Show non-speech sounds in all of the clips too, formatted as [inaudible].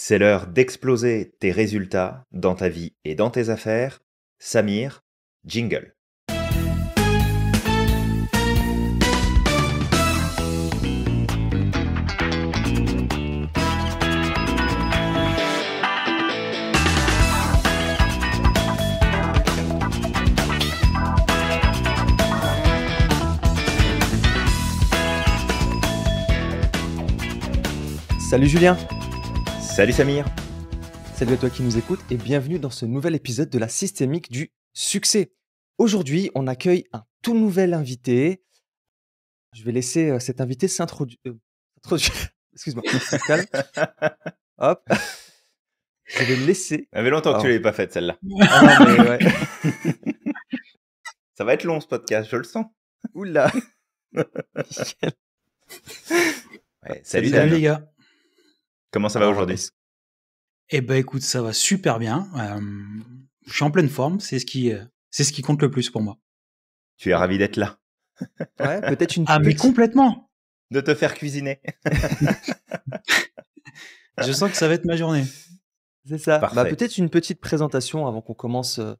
C'est l'heure d'exploser tes résultats dans ta vie et dans tes affaires. Samir, jingle. Salut Julien Salut Samir Salut à toi qui nous écoutes et bienvenue dans ce nouvel épisode de la systémique du succès. Aujourd'hui, on accueille un tout nouvel invité. Je vais laisser euh, cet invité s'introduire. Euh, [laughs] excuse-moi, [laughs] Hop. Je vais le laisser. Ça fait longtemps que tu l'avais pas faite celle-là. Ah [laughs] Ça va être long ce podcast, je le sens. Oula. ouais, salut, salut les gars. Comment ça va ah, aujourd'hui Eh ben écoute, ça va super bien. Euh, je suis en pleine forme, c'est ce qui euh, c'est ce qui compte le plus pour moi. Tu es ravi d'être là. [laughs] ouais, peut-être une Ah mais complètement. De te faire cuisiner. [laughs] je sens que ça va être ma journée. C'est ça. Bah, peut-être une petite présentation avant qu'on commence. Euh.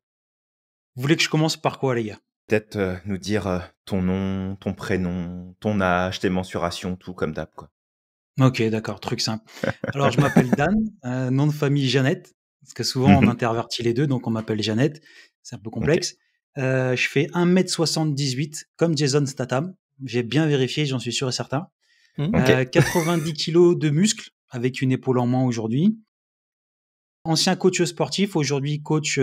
Vous voulez que je commence par quoi les gars Peut-être nous dire ton nom, ton prénom, ton âge, tes mensurations, tout comme d'hab quoi. Ok, d'accord, truc simple. Alors, je m'appelle Dan, euh, nom de famille Jeannette, parce que souvent on mhm. intervertit les deux, donc on m'appelle Jeannette, c'est un peu complexe. Euh, je fais 1m78, comme Jason Statham, j'ai bien vérifié, j'en suis sûr et certain. 90 mhm. euh, kilos de muscles, avec une épaule en moins aujourd'hui. Ancien coach sportif, aujourd'hui coach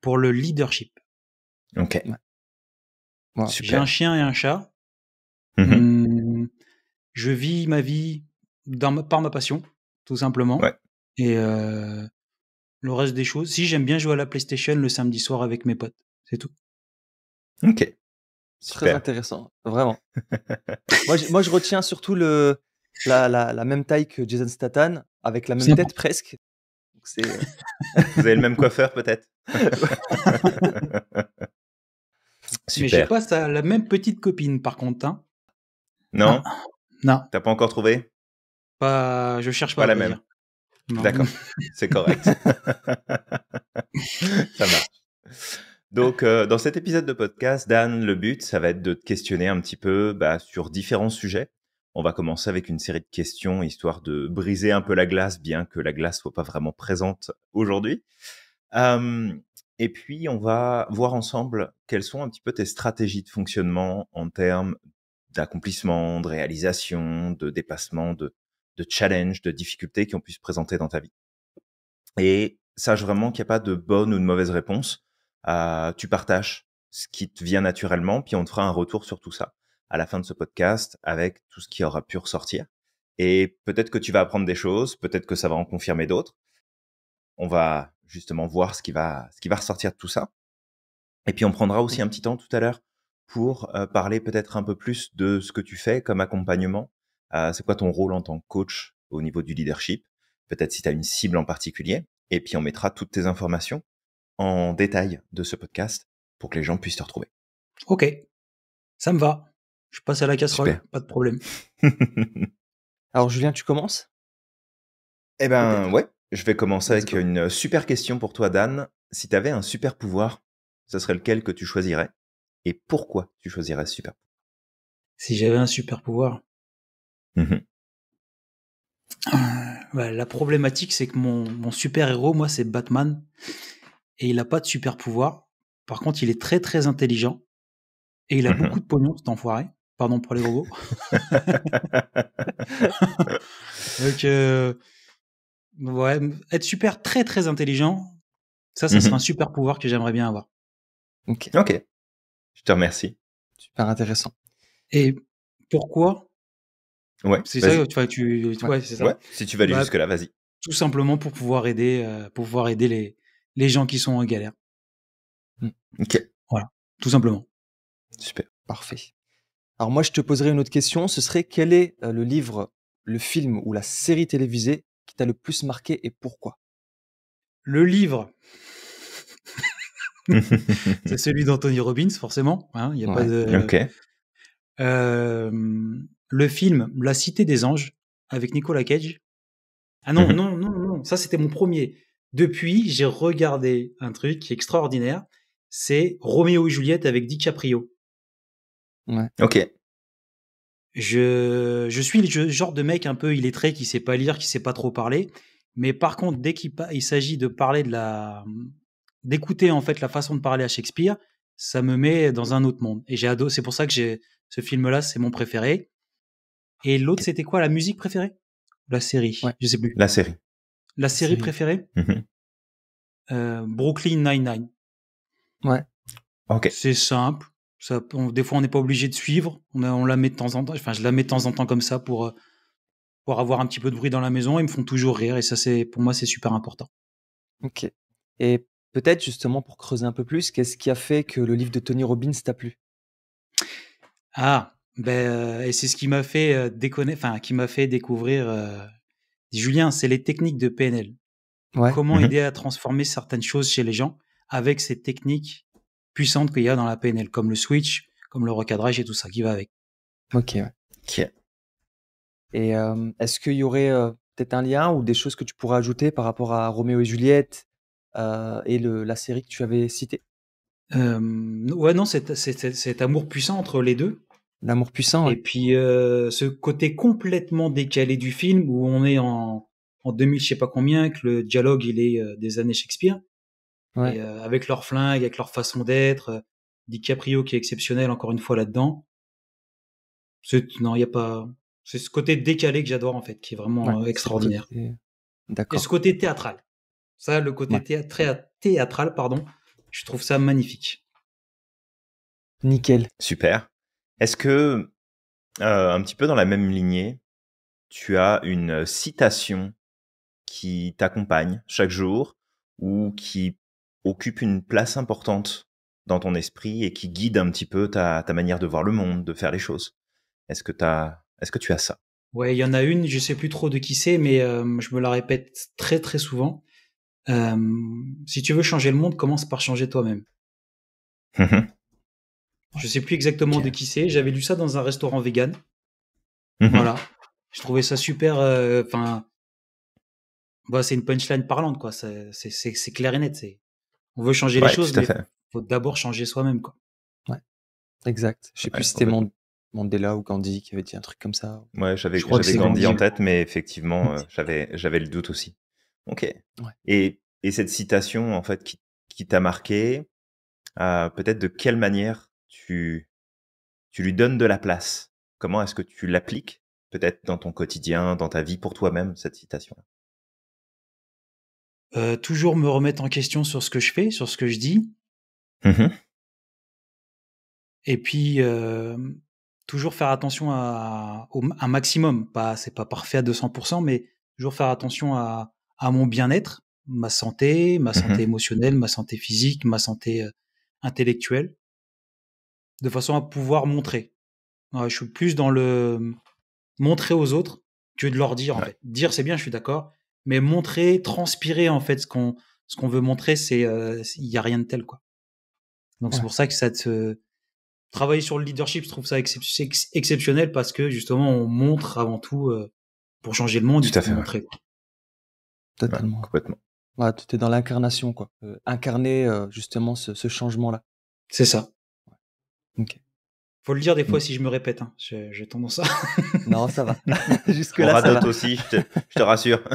pour le leadership. Ok. J'ai un chien et un chat. Mhm je vis ma vie par ma passion, tout simplement. Et euh, le reste des choses. Si j'aime bien jouer à la PlayStation le samedi soir avec mes potes, c'est tout. Ok. Super. Très intéressant, vraiment. [laughs] moi, je, moi, je, retiens surtout le, la, même taille que Jason Statham, avec la même tête presque. [laughs] [laughs] Vous avez le même coiffeur, peut-être Super. Mais j'ai pas ça, la même petite copine, par contre. Hein. Non. Ah. Non. T'as pas encore trouvé Pas, je cherche pas. Pas la même. D'accord, c'est correct. [laughs] ça marche. Donc, euh, dans cet épisode de podcast, Dan, le but, ça va être de te questionner un petit peu bah, sur différents sujets. On va commencer avec une série de questions, histoire de briser un peu la glace, bien que la glace soit pas vraiment présente aujourd'hui. et puis, on va voir ensemble quelles sont un petit peu tes stratégies de fonctionnement en termes d'accomplissement, de réalisation, de dépassement, de, de challenge, de difficultés qui ont pu se présenter dans ta vie. Et sache vraiment qu'il n'y a pas de bonne ou de mauvaise réponse. Euh, tu partages ce qui te vient naturellement, puis on te fera un retour sur tout ça à la fin de ce podcast avec tout ce qui aura pu ressortir. Et peut-être que tu vas apprendre des choses, peut-être que ça va en confirmer d'autres. On va justement voir ce qui va, ce qui va ressortir de tout ça. Et puis on prendra aussi un petit temps tout à l'heure pour parler peut-être un peu plus de ce que tu fais comme accompagnement. Euh, c'est quoi ton rôle en tant que coach au niveau du leadership Peut-être si tu as une cible en particulier. Et puis on mettra toutes tes informations en détail de ce podcast pour que les gens puissent te retrouver. Ok, ça me va. Je passe à la casserole, pas de problème. [laughs] Alors Julien, tu commences Eh ben ouais, je vais commencer avec une super question pour toi Dan. Si tu avais un super pouvoir, ce serait lequel que tu choisirais et pourquoi tu choisirais ce super pouvoir Si j'avais un super pouvoir. Mmh euh, bah, la problématique, c'est que mon, mon super-héros, moi, c'est Batman. Et il n'a pas de super pouvoir. Par contre, il est très très intelligent. Et il a mmh beaucoup de pognon, cet enfoiré. Pardon pour les robots. [laughs] Donc, euh, être super très très intelligent, ça, ça mmh serait un super pouvoir que j'aimerais bien avoir. Ok. Ok. Je te remercie. Super intéressant. Et pourquoi Ouais. C'est ça, tu, tu, si tu vas aller bah, jusque-là, vas-y. Tout simplement pour pouvoir aider, euh, pour pouvoir aider les, les gens qui sont en galère. Mmh. Ok. Voilà, tout simplement. Super, parfait. Alors moi, je te poserai une autre question. Ce serait quel est euh, le livre, le film ou la série télévisée qui t'a le plus marqué et pourquoi Le livre. [laughs] c'est celui d'Anthony Robbins, forcément. Hein, a pas euh, le film La Cité des Anges avec Nicolas Cage. Ah mhm. non, non, non, non, ça c'était mon premier. Depuis, j'ai regardé un truc extraordinaire. C'est Roméo et Juliette avec DiCaprio. Ouais. Ok. Je, je suis le genre de mec un peu illettré qui sait pas lire, qui sait pas trop parler. Mais par contre, dès qu'il il s'agit de parler de la, d'écouter en fait la façon de parler à Shakespeare, ça me met dans un autre monde. Et j'ai C'est pour ça que j'ai ce film-là, c'est mon préféré. Et l'autre, c'était quoi la musique préférée La série Je sais plus. La série. La série, préférée mhm. euh, Brooklyn Nine-Nine. Ouais. Ok. C'est simple. Ça, des fois, on n'est pas obligé de suivre. On, on, la met de temps en temps. Enfin, je la mets de temps en temps comme ça pour, euh, pour avoir un petit peu de bruit dans la maison. Ils me font toujours rire. Et ça, c'est pour moi, c'est super important. Ok. Et Peut-être justement pour creuser un peu plus, qu'est-ce qui a fait que le livre de Tony Robbins t'a plu Ah, ben, euh, et c'est ce qui m'a fait, euh, qui m'a fait découvrir. Euh, Julien, c'est les techniques de PNL. Comment mhm. aider à transformer certaines choses chez les gens avec ces techniques puissantes qu'il y a dans la PNL, comme le switch, comme le recadrage et tout ça qui va avec. Ok. Et est-ce qu'il y aurait peut-être un lien ou des choses que tu pourrais ajouter par rapport à Roméo et Juliette euh, et le, la série que tu avais citée Ouais, non, c'est cet amour puissant entre les deux. L'amour puissant. Et puis euh, ce côté complètement décalé du film où on est en, en 2000, je sais pas combien, que le dialogue il est euh, des années Shakespeare. Ouais. avec leur flingue, avec leur façon d'être. DiCaprio qui est exceptionnel encore une fois là-dedans. Non, il y a pas. C'est ce côté décalé que j'adore en fait, qui est vraiment extraordinaire. D'accord. Et ce côté théâtral. Ça, le côté théâtral, pardon, je trouve ça magnifique. Nickel. Super. Est-ce que, euh, un petit peu dans la même lignée, tu as une citation qui t'accompagne chaque jour ou qui occupe une place importante dans ton esprit et qui guide un petit peu ta, manière de voir le monde, de faire les choses Est-ce que, tu as ça Ouais, il y en a une, je sais plus trop de qui c'est, mais euh, je me la répète très très souvent. Euh, si tu veux changer le monde, commence par changer toi-même. Mhm. Je sais plus exactement de qui c'est. J'avais lu ça dans un restaurant vegan. Mhm. Voilà. Je trouvais ça super. Euh, enfin, bah, c'est une punchline parlante, quoi. C'est clair et net. On veut changer les choses, mais faut d'abord changer soi-même, quoi. Ouais. Exact. Je sais plus si c'était Mandela ou Gandhi qui avait dit un truc comme ça. Ouais, j'avais Gandhi, en hein. tête, mais effectivement, euh, [laughs] j'avais le doute aussi. Ok. Et, cette citation, en fait, qui, t'a marqué, euh, peut-être de quelle manière tu, tu lui donnes de la place Comment est-ce que tu l'appliques, peut-être dans ton quotidien, dans ta vie, pour toi-même, cette citation euh, Toujours me remettre en question sur ce que je fais, sur ce que je dis. Mmh et puis, toujours faire attention à, un maximum. Pas, c'est pas parfait à 200%, mais toujours faire attention à, à mon bien-être, ma santé, ma mmh santé émotionnelle, ma santé physique, ma santé intellectuelle, de façon à pouvoir montrer. je suis plus dans le mmh, montrer aux autres que de leur dire. En fait. Dire, c'est bien, je suis d'accord, mais montrer, transpirer, en fait, ce qu'on ce qu'on veut montrer, c'est il n'y a rien de tel. quoi. Donc c'est pour ça que ça te... Travailler sur le leadership, je trouve ça exceptionnel parce que justement, on montre avant tout pour changer le monde. Tout à fait. Montrer, Totalement. complètement. dans l'incarnation, quoi. Euh, incarner euh, justement ce, changement-là. C'est ça. Faut le dire des fois mm. si je me répète, hein. j'ai tendance à. [laughs] non, ça va. [laughs] Jusque-là. ça aussi, je te, rassure. [laughs]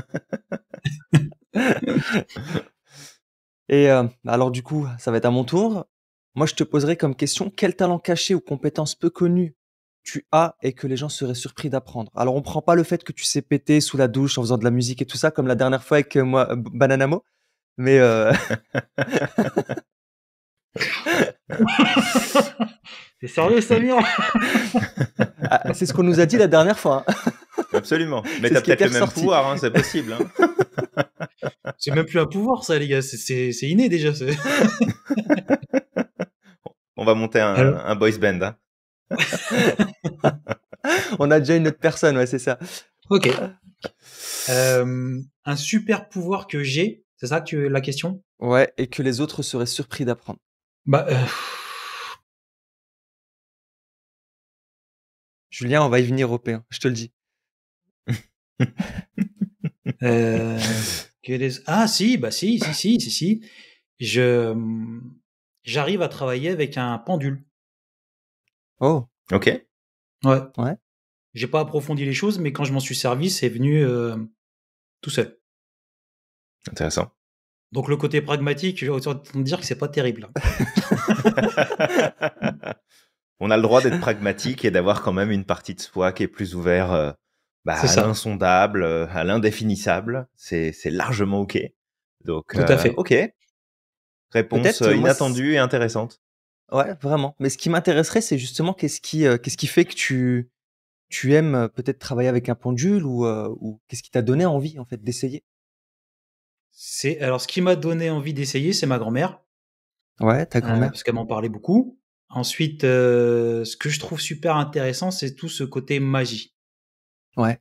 Et euh, alors, du coup, ça va être à mon tour. Moi, je te poserai comme question quel talent caché ou compétence peu connue tu as et que les gens seraient surpris d'apprendre. Alors, on prend pas le fait que tu sais péter sous la douche en faisant de la musique et tout ça, comme la dernière fois avec euh, moi, euh, Bananamo, mais. c'est euh [laughs] sérieux, Samir [laughs] ah, C'est ce qu'on nous a dit la dernière fois. Hein. [laughs] Absolument. Mais t'as peut-être le même pouvoir, hein, c'est possible. Hein. C'est même plus un pouvoir, ça, les gars. C'est inné déjà. On va monter un, un boys band. [laughs] On a déjà une autre personne, ouais, c'est ça. Ok. Euh, un super pouvoir que j'ai, c'est ça que tu, la question Ouais, et que les autres seraient surpris d'apprendre. Bah. Euh, Julien, on va y venir au P1, je te le dis. [laughs] Euh, ah si, bah si, si, si, si, si. Je hum, j'arrive à travailler avec un pendule. Oh. Ok. Ouais. Ouais. J'ai pas approfondi les choses, mais quand je m'en suis servi, c'est venu euh, tout seul. Intéressant. Donc le côté pragmatique, je vais autant te dire que c'est pas terrible. [laughs] On a le droit d'être pragmatique et d'avoir quand même une partie de soi qui est plus ouverte euh, bah, à l'insondable, euh, à l'indéfinissable. C'est largement OK. Donc, Tout à fait. OK. Réponse inattendue et intéressante. Ouais, vraiment. Mais ce qui m'intéresserait, c'est justement qu'est-ce qui, euh, qu'est-ce qui fait que tu, tu aimes euh, peut-être travailler avec un pendule ou, euh, ou qu'est-ce qui t'a donné envie en fait d'essayer C'est alors ce qui m'a donné envie d'essayer, c'est ma grand-mère. Ouais, ta grand-mère. parce qu'elle m'en parlait beaucoup. Ensuite, ce que je trouve super intéressant, c'est tout ce côté magie. Ouais.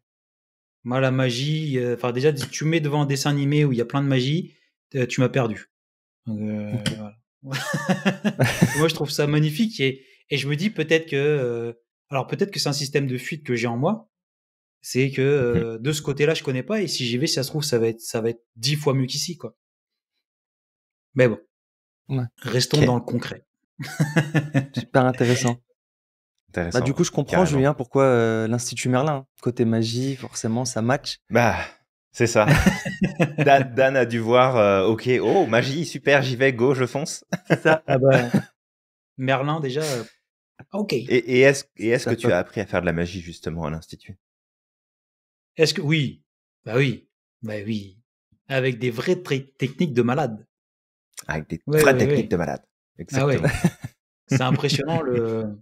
Moi, la magie, enfin déjà, si tu mets devant un dessin animé où il y a plein de magie, tu m'as perdu. Donc, voilà. [laughs] moi, je trouve ça magnifique et, je me dis peut-être que, euh, alors peut-être que c'est un système de fuite que j'ai en moi. C'est que euh, de ce côté-là, je connais pas et si j'y vais, ça se trouve, ça va être, ça va être dix fois mieux qu'ici, quoi. Mais bon, restons dans le concret. [laughs] Super intéressant. Bah, du coup, je comprends, Julien, pourquoi euh, l'Institut Merlin, hein. côté magie, forcément, ça match. Bah, c'est ça. [laughs] Dan, a dû voir, euh, ok, oh, magie, super, j'y vais, go, je fonce. [laughs] Ah bah, Merlin, déjà, euh, ok. Et, est-ce que tu as appris à faire de la magie, justement, à l'Institut Est-ce que, oui, bah oui, bah oui. Avec des vraies techniques de malade. Avec des vraies techniques de malade. Ah Exactement. [laughs] C'est impressionnant le.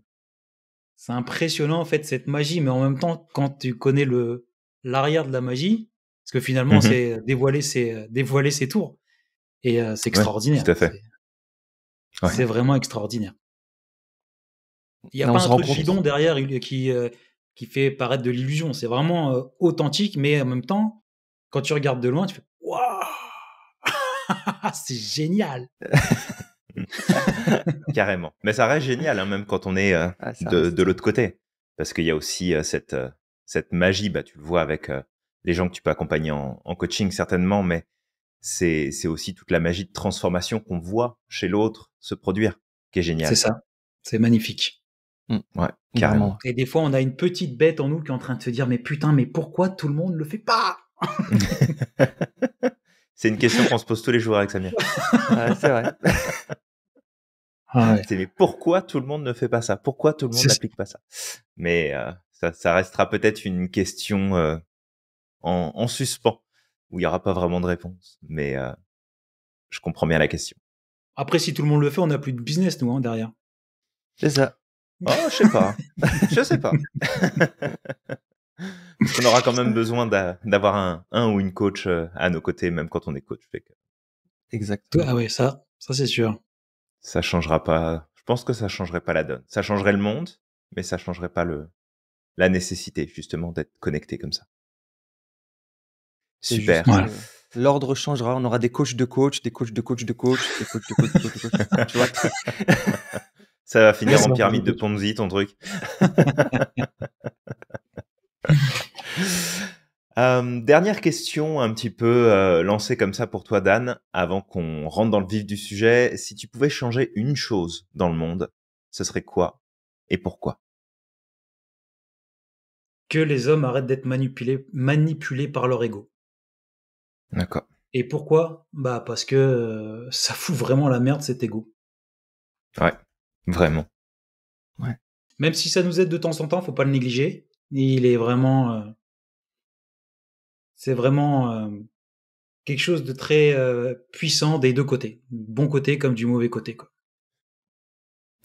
C'est impressionnant en fait cette magie, mais en même temps, quand tu connais le l'arrière de la magie, parce que finalement, mmh c'est euh, dévoiler ses, euh, dévoiler tours. Et euh, c'est extraordinaire. C'est vraiment extraordinaire. Il n'y a pas un truc bidon derrière qui, qui fait paraître de l'illusion. C'est vraiment authentique, mais en même temps, quand tu regardes de loin, tu fais Waouh [laughs] C'est génial [laughs] Carrément. Mais ça reste génial, hein, même quand on est ah, de, de l'autre côté. Parce qu'il y a aussi cette, cette magie, bah, tu le vois avec les gens que tu peux accompagner en, coaching certainement, mais c'est aussi toute la magie de transformation qu'on voit chez l'autre se produire, qui est génial. C'est ça, c'est magnifique. Mm. Ouais, carrément. Et des fois, on a une petite bête en nous qui est en train de se dire, mais putain, mais pourquoi tout le monde ne le fait pas [laughs] C'est une question qu'on se pose tous les jours avec Samir. [laughs] c'est vrai. Ah c'est mais pourquoi tout le monde ne fait pas ça Pourquoi tout le monde n'applique pas ça Mais euh, ça, restera peut-être une question euh, en, suspens, où il n'y aura pas vraiment de réponse. Mais euh, je comprends bien la question. Après, si tout le monde le fait, on n'a plus de business, nous, hein, derrière. C'est ça. Oh, je sais pas. [laughs] je sais pas. on aura quand même besoin d'avoir un, un, ou une coach euh, à nos côtés, même quand on est coach. Exactement. Ah oui, ça, ça c'est sûr. Ça changera pas. Je pense que ça changerait pas la donne. Ça changerait le monde, mais ça changerait pas le la nécessité justement d'être connecté comme ça. Super. Euh, l'ordre changera, on aura des coachs de coach, des coachs de coach de des coachs de tu vois [laughs] Ça va finir en pyramide de Ponzi, ton truc. [laughs] Euh, dernière question un petit peu euh, lancée comme ça pour toi, Dan, avant qu'on rentre dans le vif du sujet. Si tu pouvais changer une chose dans le monde, ce serait quoi et pourquoi Que les hommes arrêtent d'être manipulés, manipulés par leur ego. D'accord. Et pourquoi Bah parce que euh, ça fout vraiment la merde cet ego. Ouais, vraiment. Ouais. Même si ça nous aide de temps en temps, faut pas le négliger. Il est vraiment, euh, c'est vraiment euh, quelque chose de très puissant des deux côtés, bon côté comme du mauvais côté quoi.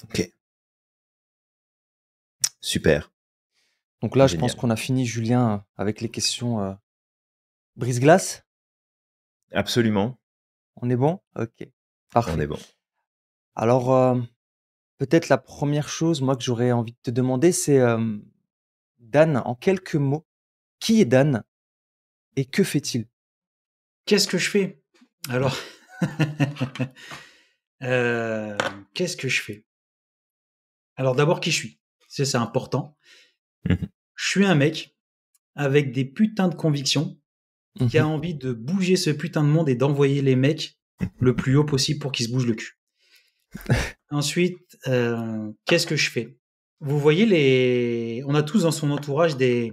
Ok. Super. Donc là, je pense qu'on a fini, Julien, avec les questions brise-glace. Absolument. On est bon Ok. On est bon. Alors, euh, peut-être la première chose, moi, que j'aurais envie de te demander, c'est Dan, en quelques mots, qui est Dan et que fait-il Qu'est-ce que je fais Alors, [laughs] euh, qu'est-ce que je fais Alors, d'abord, qui je suis C'est important. Mmh je suis un mec avec des putains de convictions qui a mhm. envie de bouger ce putain de monde et d'envoyer les mecs le plus haut possible pour qu'ils se bougent le cul. [laughs] Ensuite, euh, qu'est-ce que je fais Vous voyez, les... on a tous dans son entourage des...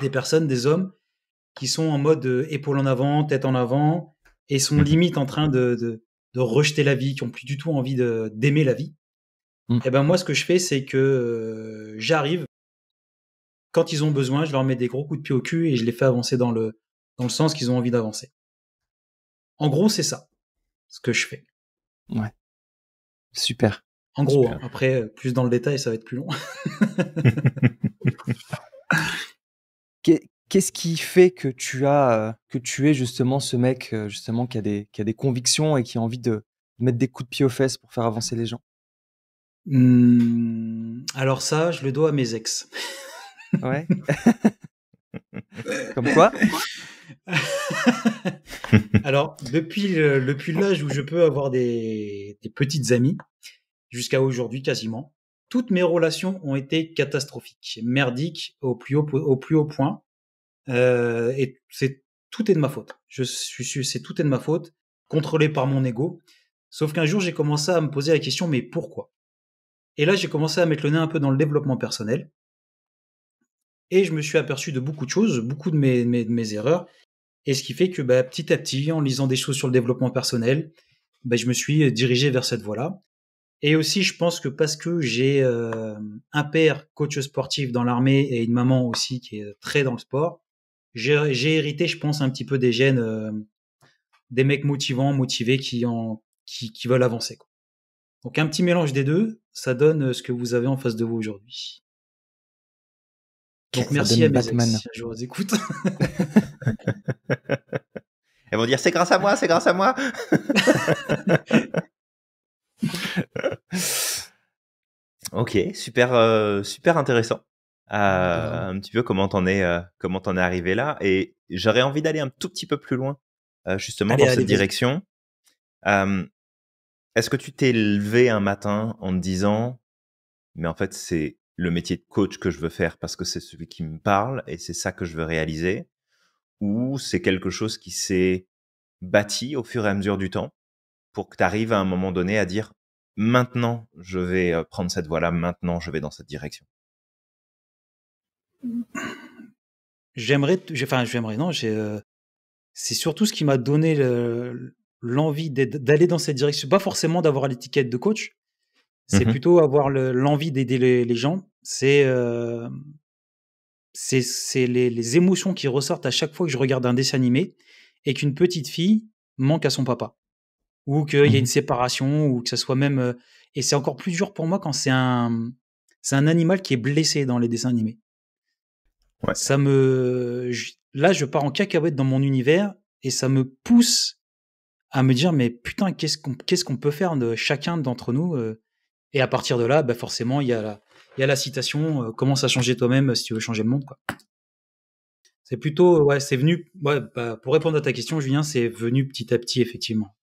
des personnes, des hommes, qui sont en mode épaules euh, épaule en avant, tête en avant, et sont mhm. limite en train de, de, de rejeter la vie, qui ont plus du tout envie d'aimer la vie. Mhm. Et eh ben moi, ce que je fais, c'est que euh, j'arrive, quand ils ont besoin, je leur mets des gros coups de pied au cul et je les fais avancer dans le, dans le sens qu'ils ont envie d'avancer. En gros, c'est ça, ce que je fais. Ouais. Super. En gros, hein, après, euh, plus dans le détail, ça va être plus long. [laughs] Qu'est-ce qui fait que tu as, euh, que tu es justement ce mec, euh, justement, qui a des, qui a des convictions et qui a envie de mettre des coups de pied aux fesses pour faire avancer les gens hmm, alors ça, je le dois à mes ex. ouais. [laughs] Comme quoi [laughs] [laughs] Alors, depuis, le, l'âge où je peux avoir des, petites amies, jusqu'à aujourd'hui quasiment, toutes mes relations ont été catastrophiques, merdiques au plus haut, au plus haut point. Euh, et c'est tout est de ma faute. Je suis, c'est tout est de ma faute, contrôlé par mon ego. Sauf qu'un jour, j'ai commencé à me poser la question, mais pourquoi Et là, j'ai commencé à mettre le nez un peu dans le développement personnel. Et je me suis aperçu de beaucoup de choses, beaucoup de de mes erreurs. Et ce qui fait que bah, petit à petit, en lisant des choses sur le développement personnel, bah, je me suis euh, dirigé vers cette voie-là. Et aussi, je pense que parce que j'ai euh, un père coach sportif dans l'armée et une maman aussi qui est euh, très dans le sport, j'ai hérité, je pense, un petit peu des gènes des mecs motivants, motivés qui, en, qui, veulent avancer. Donc un petit mélange des deux, ça donne ce que vous avez en face de vous aujourd'hui merci à Batman. Ex, je vous écoute. Elles vont dire c'est grâce à moi, c'est grâce à moi. [laughs] ok, super, euh, super intéressant. Euh, un petit peu comment t'en es, euh, comment t'en es arrivé là. Et j'aurais envie d'aller un tout petit peu plus loin, justement dans cette direction. Est-ce que tu t'es levé un matin en te disant, mais en fait c'est le métier de coach que je veux faire parce que c'est celui qui me parle et c'est ça que je veux réaliser, ou c'est quelque chose qui s'est bâti au fur et à mesure du temps pour que tu arrives à un moment donné à dire maintenant je vais euh, prendre cette voie-là, maintenant je vais dans cette direction. J'aimerais, enfin j'aimerais non, euh, c'est surtout ce qui m'a donné l'envie d'aller dans cette direction, pas forcément d'avoir l'étiquette de coach, Mmh c'est plutôt avoir l'envie d'aider les, gens. Euh, c'est c'est les, les, émotions qui ressortent à chaque fois que je regarde un dessin animé et qu'une petite fille manque à son papa ou qu'il y a mmh une séparation ou que ça soit même euh, et c'est encore plus dur pour moi quand c'est un c'est un animal qui est blessé dans les dessins animés. Ça me là je pars en cacahuète dans mon univers et ça me pousse à me dire mais putain qu'est-ce qu'on qu'est-ce qu'on peut faire de chacun d'entre nous euh, et à partir de là, bah, forcément, il y a la, citation euh, commence à changer toi-même si tu veux changer le monde. C'est plutôt, euh, ouais, c'est venu, bah, pour répondre à ta question, Julien, c'est venu petit à petit, effectivement.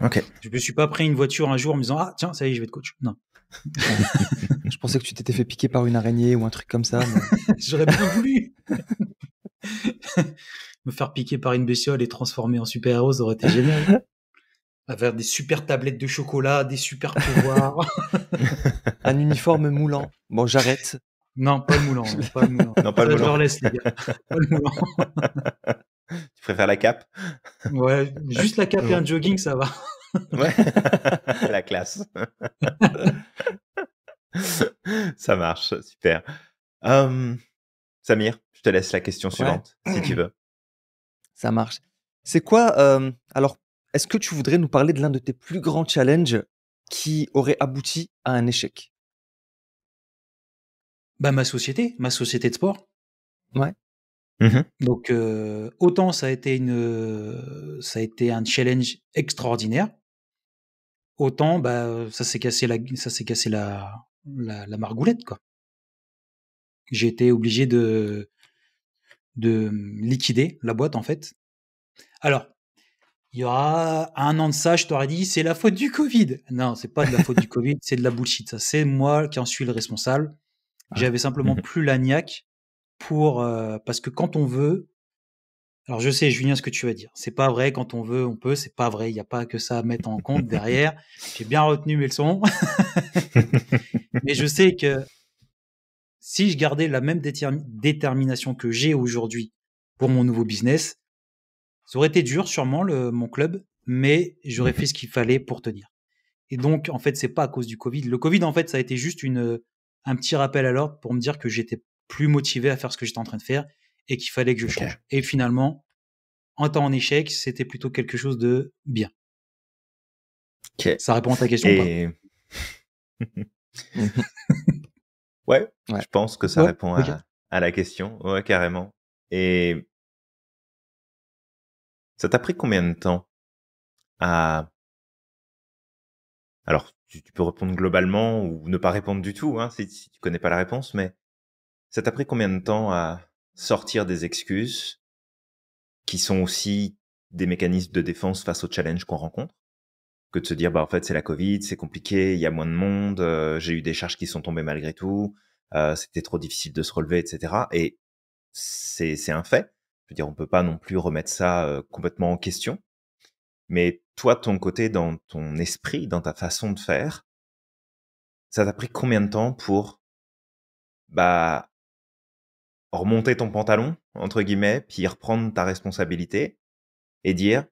Ok. Je me suis pas pris une voiture un jour en me disant, ah, tiens, ça y est, je vais être coach. Non. [laughs] je pensais que tu t'étais fait piquer par une araignée ou un truc comme ça. [laughs] J'aurais bien voulu. [laughs] me faire piquer par une bestiole et transformer en super-héros, ça aurait été génial. Avec des super tablettes de chocolat, des super pouvoirs. [laughs] un uniforme moulant. Bon, j'arrête. Non, pas le moulant. Pas le moulant. Non, pas le Laisse, les gars. Pas le moulant. [laughs] Tu préfères la cape Ouais, juste la cape et un jogging, ça va. [laughs] Ouais, la classe. ça marche, super. Hum, Samir, je te laisse la question suivante, si tu veux. Ça marche. C'est quoi, hum, alors est-ce que tu voudrais nous parler de l'un de tes plus grands challenges qui aurait abouti à un échec bah, ma société, ma société de sport. Ouais. Mmh Donc euh, autant ça a été une, euh, ça a été un challenge extraordinaire, autant bah ça s'est cassé la, ça s'est cassé la, la, margoulette quoi. J'ai été obligé de, de liquider la boîte en fait. Alors il y aura un an de ça, je t'aurais dit c'est la faute du Covid. Non, c'est pas de la faute du Covid, c'est de la bullshit. Ça, c'est moi qui en suis le responsable. Ah. J'avais simplement mhm. plus la niaque pour euh, parce que quand on veut, alors je sais Julien ce que tu vas dire. C'est pas vrai quand on veut, on peut. C'est pas vrai. Il n'y a pas que ça à mettre en compte derrière. J'ai bien retenu mes leçons, [laughs] mais je sais que si je gardais la même détermination que j'ai aujourd'hui pour mon nouveau business, ça aurait été dur, sûrement, mon club, mais j'aurais fait ce qu'il fallait pour tenir. Et donc, en fait, c'est pas à cause du Covid. Le Covid, en fait, ça a été juste euh, un petit rappel à l'ordre pour me dire que j'étais plus motivé à faire ce que j'étais en train de faire et qu'il fallait que je change. Et finalement, en temps en échec, c'était plutôt quelque chose de bien. Ça répond à ta question [laughs] ouais, je pense que ça répond à, la question, ouais, carrément. Et ça t'a pris combien de temps à... Alors, tu, peux répondre globalement ou ne pas répondre du tout, hein, si, tu connais pas la réponse, mais ça t'a pris combien de temps à sortir des excuses qui sont aussi des mécanismes de défense face aux challenges qu'on rencontre que de se dire bah en fait c'est la Covid, c'est compliqué, il y a moins de monde, euh, j'ai eu des charges qui sont tombées malgré tout, euh, c'était trop difficile de se relever, etc. Et c'est un fait. Je veux dire, on peut pas non plus remettre ça complètement en question. Mais toi, ton côté, dans ton esprit, dans ta façon de faire, ça t'a pris combien de temps pour bah remonter ton pantalon entre guillemets, puis reprendre ta responsabilité et dire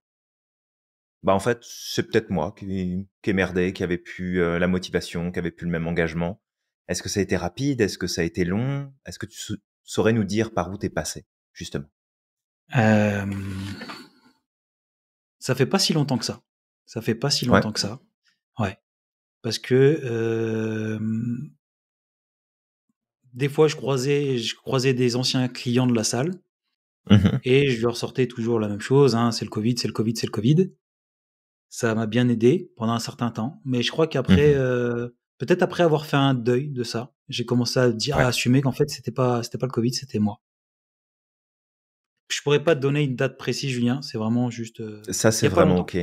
bah en fait c'est peut-être moi qui, qui ai merdé, qui avait plus la motivation, qui avait plus le même engagement. Est-ce que ça a été rapide Est-ce que ça a été long Est-ce que tu saurais nous dire par où t'es passé justement euh, ça fait pas si longtemps que ça. Ça fait pas si longtemps que ça. Ouais. Parce que euh, des fois, je croisais, des anciens clients de la salle mm-hmm. et je leur sortais toujours la même chose. Hein, c'est le Covid, c'est le Covid, c'est le Covid. Ça m'a bien aidé pendant un certain temps. Mais je crois qu'après, mm-hmm. euh, peut-être après avoir fait un deuil de ça, j'ai commencé à dire, à assumer qu'en fait, c'était pas, c'était pas le Covid, c'était moi. Je pourrais pas te donner une date précise, Julien. C'est vraiment juste. Euh, ça, c'est vraiment ok.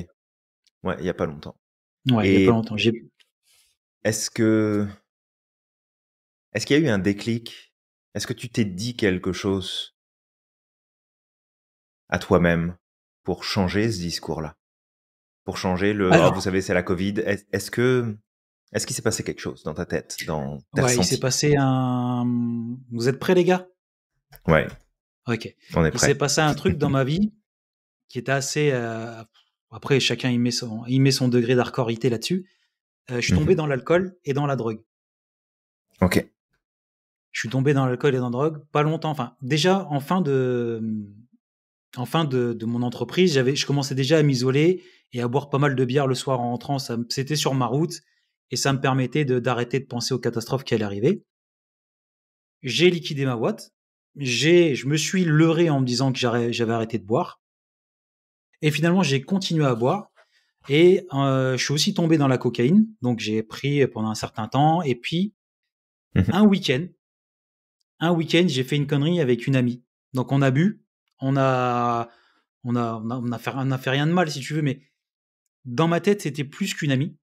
Ouais, il n'y a pas longtemps. Ouais, il n'y a pas longtemps. Est-ce que est-ce qu'il y a eu un déclic Est-ce que tu t'es dit quelque chose à toi-même pour changer ce discours-là Pour changer le oh, vous savez, c'est la Covid. Est-ce que est-ce qu'il s'est passé quelque chose dans ta tête dans ta Ouais, il s'est passé un. Vous êtes prêts, les gars Ouais. Ok. Il s'est passé un truc dans ma vie qui était assez. Euh, après, chacun y met son, il met son degré d'arcorité là-dessus. Euh, je suis tombé mhm. dans l'alcool et dans la drogue. Ok. Je suis tombé dans l'alcool et dans la drogue pas longtemps. Enfin, déjà en fin de, en fin de, mon entreprise, j'avais, je commençais déjà à m'isoler et à boire pas mal de bière le soir en rentrant. c'était sur ma route et ça me permettait d'arrêter de penser aux catastrophes qui allaient arriver. J'ai liquidé ma boîte j'ai, je me suis leurré en me disant que j'avais arrêté de boire. Et finalement, j'ai continué à boire. Et euh, je suis aussi tombé dans la cocaïne. Donc, j'ai pris pendant un certain temps. Et puis, mhm. un week-end, un week-end, j'ai fait une connerie avec une amie. Donc, on a bu. On a, on a, on a, fait, rien de mal, si tu veux. Mais dans ma tête, c'était plus qu'une amie.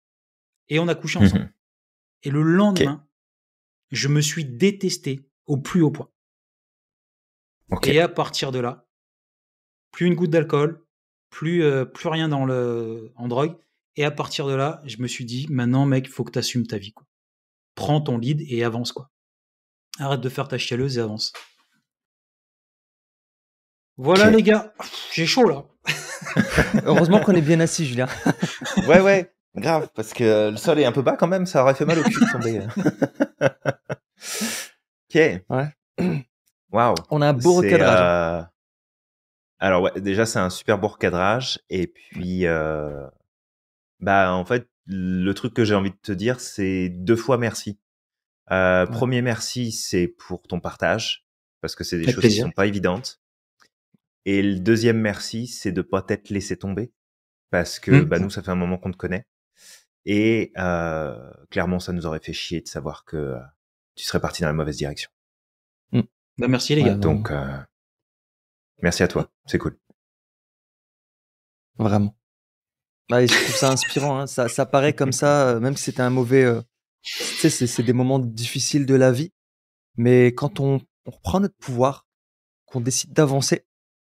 Et on a couché mhm. ensemble. Et le lendemain, je me suis détesté au plus haut point. Et à partir de là, plus une goutte d'alcool, plus, euh, plus rien dans le, en drogue. Et à partir de là, je me suis dit, maintenant, mec, faut que tu assumes ta vie. Prends ton lead et avance. quoi. Arrête de faire ta chialeuse et avance. Voilà les gars, j'ai chaud là. [laughs] Heureusement qu'on est bien assis, Julien. [laughs] ouais, ouais, grave, parce que euh, le sol est un peu bas quand même, ça aurait fait mal au cul de tomber. [laughs] ok. Ouais. Wow, On a un beau recadrage. Euh, alors ouais, déjà c'est un super beau recadrage et puis euh, bah en fait le truc que j'ai envie de te dire c'est deux fois merci. Euh, premier merci c'est pour ton partage parce que c'est des choses qui sont pas évidentes. Et le deuxième merci c'est de pas t'être laissé tomber parce que mmh. bah nous ça fait un moment qu'on te connaît et clairement ça nous aurait fait chier de savoir que tu serais parti dans la mauvaise direction. Bah, merci les gars. Donc, euh, merci à toi. C'est cool. Vraiment. Ah, je trouve ça inspirant. Hein. Ça, ça, paraît comme ça, euh, même si c'était un mauvais. Euh, tu sais, c'est des moments difficiles de la vie. Mais quand on, reprend notre pouvoir, qu'on décide d'avancer,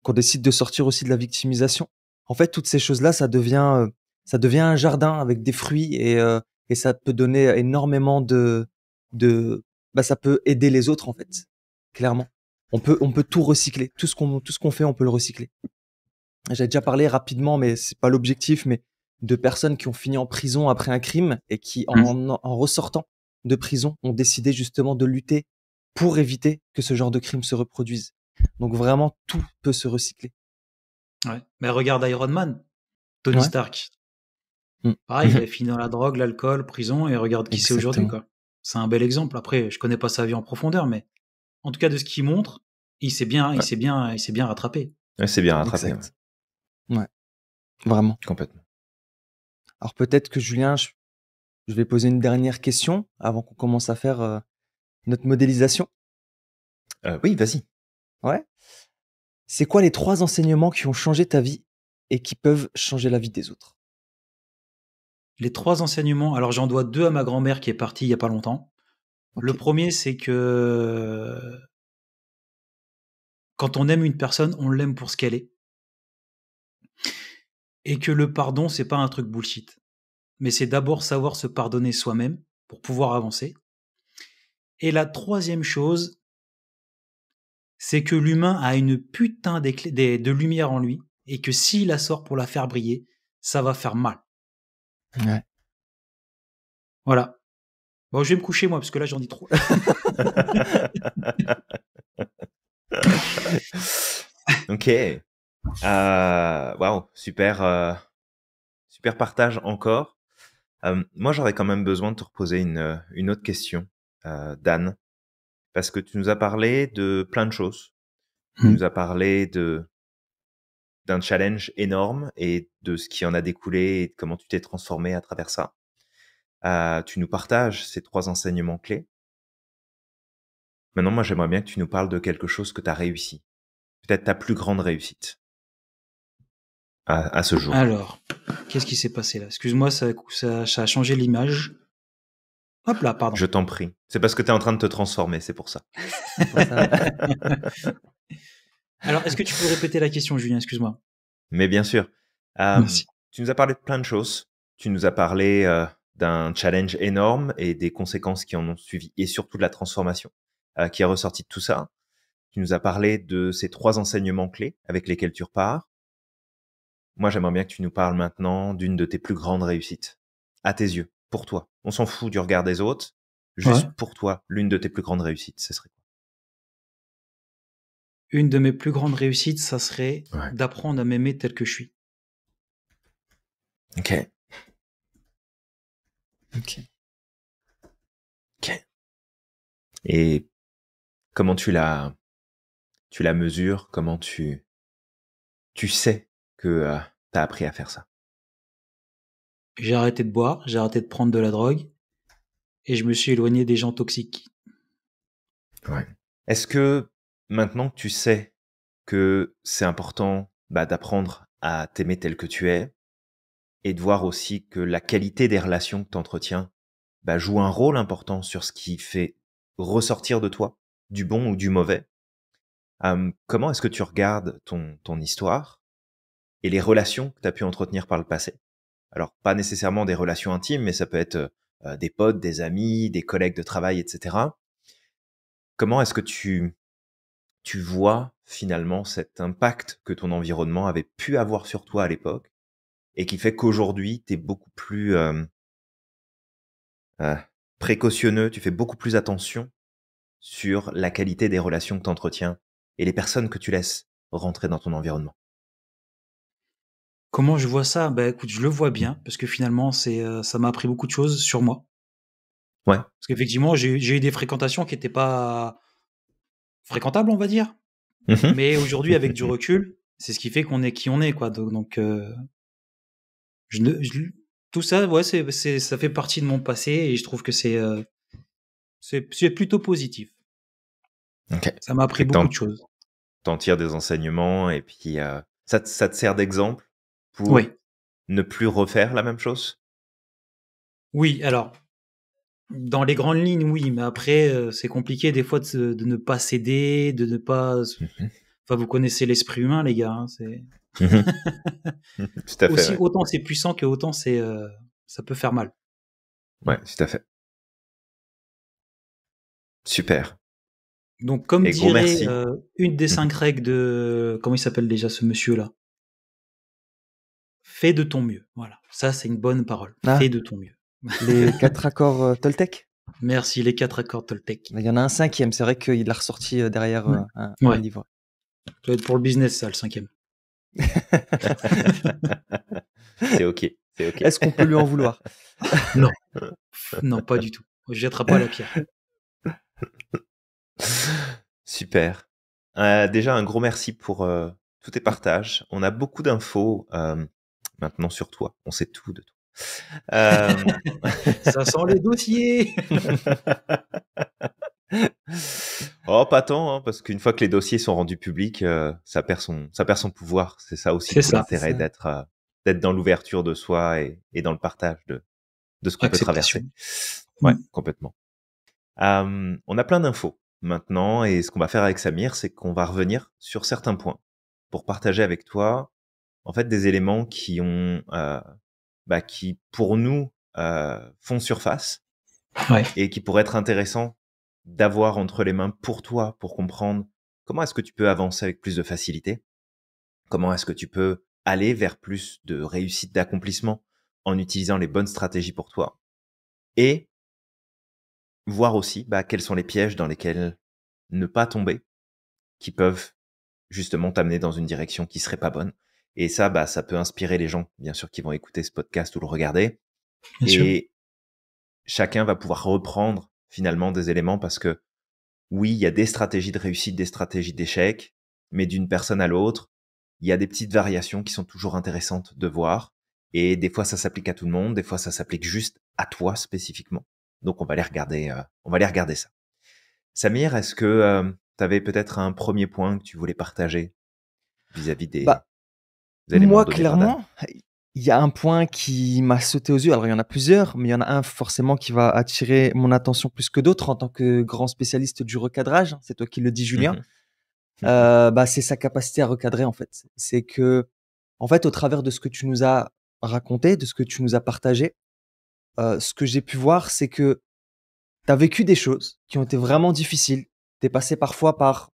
qu'on décide de sortir aussi de la victimisation, en fait, toutes ces choses-là, ça devient, ça devient un jardin avec des fruits et, et ça peut donner énormément de, de, bah, ça peut aider les autres en fait clairement. On peut, on peut tout recycler. Tout ce qu'on, tout ce qu'on fait, on peut le recycler. J'ai déjà parlé rapidement, mais c'est pas l'objectif, mais de personnes qui ont fini en prison après un crime et qui, mmh. en, ressortant de prison, ont décidé justement de lutter pour éviter que ce genre de crime se reproduise. Donc vraiment, tout peut se recycler. Ouais. Mais regarde Iron Man, Tony Stark. Mmh. Pareil, il [laughs] a fini dans la drogue, l'alcool, prison, et regarde qui c'est aujourd'hui. C'est un bel exemple. Après, je connais pas sa vie en profondeur, mais en tout cas de ce qu'il montre, il s'est bien, il s'est bien, il s'est bien rattrapé. Ouais, c'est bien rattrapé. Ouais. Vraiment. Complètement. Alors peut-être que Julien, je, vais poser une dernière question avant qu'on commence à faire euh, notre modélisation. Euh, oui, vas-y. Ouais. C'est quoi les trois enseignements qui ont changé ta vie et qui peuvent changer la vie des autres Les trois enseignements. Alors j'en dois deux à ma grand-mère qui est partie il y a pas longtemps. Le premier, c'est que quand on aime une personne, on l'aime pour ce qu'elle est. Et que le pardon, c'est pas un truc bullshit. Mais c'est d'abord savoir se pardonner soi-même pour pouvoir avancer. Et la troisième chose, c'est que l'humain a une putain de lumière en lui et que s'il la sort pour la faire briller, ça va faire mal. Voilà. Bon, je vais me coucher moi, parce que là j'en dis trop. [laughs] ok. Euh, waouh, wow, super, euh, super partage encore. Euh, moi, j'aurais quand même besoin de te reposer une, une autre question, Dan, parce que tu nous as parlé de plein de choses. Tu hmm. nous as parlé de d'un challenge énorme et de ce qui en a découlé et de comment tu t'es transformé à travers ça. Euh, tu nous partages ces trois enseignements clés. Maintenant, moi, j'aimerais bien que tu nous parles de quelque chose que tu as réussi. Peut-être ta plus grande réussite à, ce jour. Alors, qu'est-ce qui s'est passé là Excuse-moi, ça, a changé l'image. Hop là, pardon. Je t'en prie. C'est parce que tu es en train de te transformer, c'est pour ça. [laughs] [laughs] Alors, est-ce que tu peux répéter la question, Julien Excuse-moi. Mais bien sûr. Euh, Merci. Tu nous as parlé de plein de choses. Tu nous as parlé euh, d'un challenge énorme et des conséquences qui en ont suivi, et surtout de la transformation euh, qui est ressortie de tout ça. Tu nous as parlé de ces trois enseignements clés avec lesquels tu repars. Moi, j'aimerais bien que tu nous parles maintenant d'une de tes plus grandes réussites, à tes yeux, pour toi. On s'en fout du regard des autres, juste pour toi, l'une de tes plus grandes réussites, ce serait quoi? Une de mes plus grandes réussites, ça serait d'apprendre à m'aimer tel que je suis. Ok. Ok. Ok. Et comment tu la, tu la mesures Comment tu, tu sais que euh, t'as tu as appris à faire ça J'ai arrêté de boire, j'ai arrêté de prendre de la drogue et je me suis éloigné des gens toxiques. Ouais. Est-ce que maintenant que tu sais que c'est important bah, d'apprendre à t'aimer tel que tu es, et de voir aussi que la qualité des relations que tu entretiens bah, joue un rôle important sur ce qui fait ressortir de toi du bon ou du mauvais. comment est-ce que tu regardes ton, ton histoire et les relations que tu as pu entretenir par le passé Alors, pas nécessairement des relations intimes, mais ça peut être des potes, des amis, des collègues de travail, etc. Comment est-ce que tu, tu vois finalement cet impact que ton environnement avait pu avoir sur toi à l'époque et qui fait qu'aujourd'hui, tu es beaucoup plus euh, précautionneux, tu fais beaucoup plus attention sur la qualité des relations que tu entretiens et les personnes que tu laisses rentrer dans ton environnement. Comment je vois ça Bah écoute, je le vois bien, parce que finalement, c'est, euh, ça m'a appris beaucoup de choses sur moi. Ouais. Parce qu'effectivement, j'ai, eu des fréquentations qui n'étaient pas fréquentables, on va dire. Mmh Mais aujourd'hui, avec du [laughs] recul, c'est ce qui fait qu'on est qui on est, quoi. Donc, donc euh, tout ça, ouais, c'est, ça fait partie de mon passé et je trouve que c'est, euh, c'est, plutôt positif. Ça m'a appris beaucoup de choses. T'en tires des enseignements et puis euh, ça, te, ça, sert d'exemple pour ne plus refaire la même chose Oui, alors, dans les grandes lignes, oui, mais après, euh, c'est compliqué des fois de, ne pas céder, de ne pas. Mmh enfin, vous connaissez l'esprit humain, les gars. Hein, c'est... Mhm. [laughs] Aussi, Autant c'est puissant que autant c'est, euh, ça peut faire mal. Ouais, tout à fait. Super. Donc, comme dirait euh, une des cinq mhm. règles de. Comment il s'appelle déjà ce monsieur-là Fais de ton mieux. Voilà. Ça, c'est une bonne parole. Ah. Fais de ton mieux. Les [laughs] quatre accords euh, Toltec Merci, les quatre accords Toltec. Il y en a un cinquième. C'est vrai qu'il l'a ressorti derrière un, livre. Ça doit être pour le business, ça, le cinquième. [laughs] c'est ok. Est-ce qu'on peut lui en vouloir [laughs] Non. [laughs] Non, pas du tout. Je jettera pas la pierre. Super. Euh, déjà, un gros merci pour euh, tous tes partages. On a beaucoup d'infos euh, maintenant sur toi. On sait tout de toi. Ça sent les dossiers Oh, pas tant, hein, parce qu'une fois que les dossiers sont rendus publics, euh, ça, perd son, ça perd son pouvoir. C'est ça aussi l'intérêt d'être euh, d'être dans l'ouverture de soi et, et, dans le partage de, de ce qu'on peut traverser. Ouais, mmh. complètement. on a plein d'infos maintenant, et ce qu'on va faire avec Samir, c'est qu'on va revenir sur certains points pour partager avec toi, en fait, des éléments qui ont, euh, bah, qui pour nous font surface et qui pourraient être intéressants d'avoir entre les mains pour toi, pour comprendre comment est-ce que tu peux avancer avec plus de facilité, comment est-ce que tu peux aller vers plus de réussite d'accomplissement en utilisant les bonnes stratégies pour toi. Et voir aussi bah, quels sont les pièges dans lesquels ne pas tomber, qui peuvent justement t'amener dans une direction qui serait pas bonne. Et ça, bah, ça peut inspirer les gens, bien sûr, qui vont écouter ce podcast ou le regarder. et chacun va pouvoir reprendre finalement des éléments parce que oui, il y a des stratégies de réussite, des stratégies d'échec, mais d'une personne à l'autre, il y a des petites variations qui sont toujours intéressantes de voir. Et des fois, ça s'applique à tout le monde, des fois, ça s'applique juste à toi spécifiquement. Donc, on va les regarder, euh, on va les regarder ça. Samir, est-ce que euh, tu avais peut-être un premier point que tu voulais partager vis-à-vis des bah, Moi, clairement, il y a un point qui m'a sauté aux yeux. Alors, il y en a plusieurs, mais il y en a un forcément qui va attirer mon attention plus que d'autres en tant que grand spécialiste du recadrage. C'est toi qui le dis, Julien. Mhm. Euh, bah, c'est sa capacité à recadrer, en fait. C'est que, en fait, au travers de ce que tu nous as raconté, de ce que tu nous as partagé, euh, ce que j'ai pu voir, c'est que tu as vécu des choses qui ont été vraiment difficiles. Tu es passé parfois par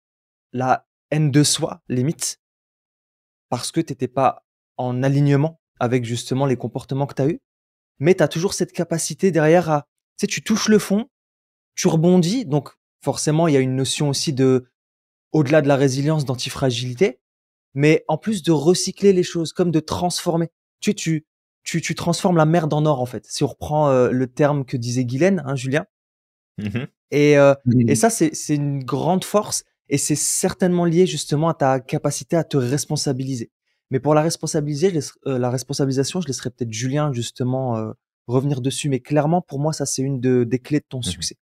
la haine de soi, limite, parce que tu n'étais pas en alignement avec justement les comportements que tu as eus. Mais tu as toujours cette capacité derrière à, tu sais, tu touches le fond, tu rebondis. Donc, forcément, il y a une notion aussi de, au-delà de la résilience, d'antifragilité. Mais en plus de recycler les choses, comme de transformer. Tu, tu, tu, transformes la merde en or, en fait. Si on reprend euh, le terme que disait Guylaine, hein, Julien. Mmh euh, et ça, c'est une grande force. Et c'est certainement lié justement à ta capacité à te responsabiliser. Mais pour la responsabiliser, euh, la responsabilisation, je laisserai peut-être Julien justement euh, revenir dessus. Mais clairement, pour moi, ça c'est une des clés de ton mmh succès.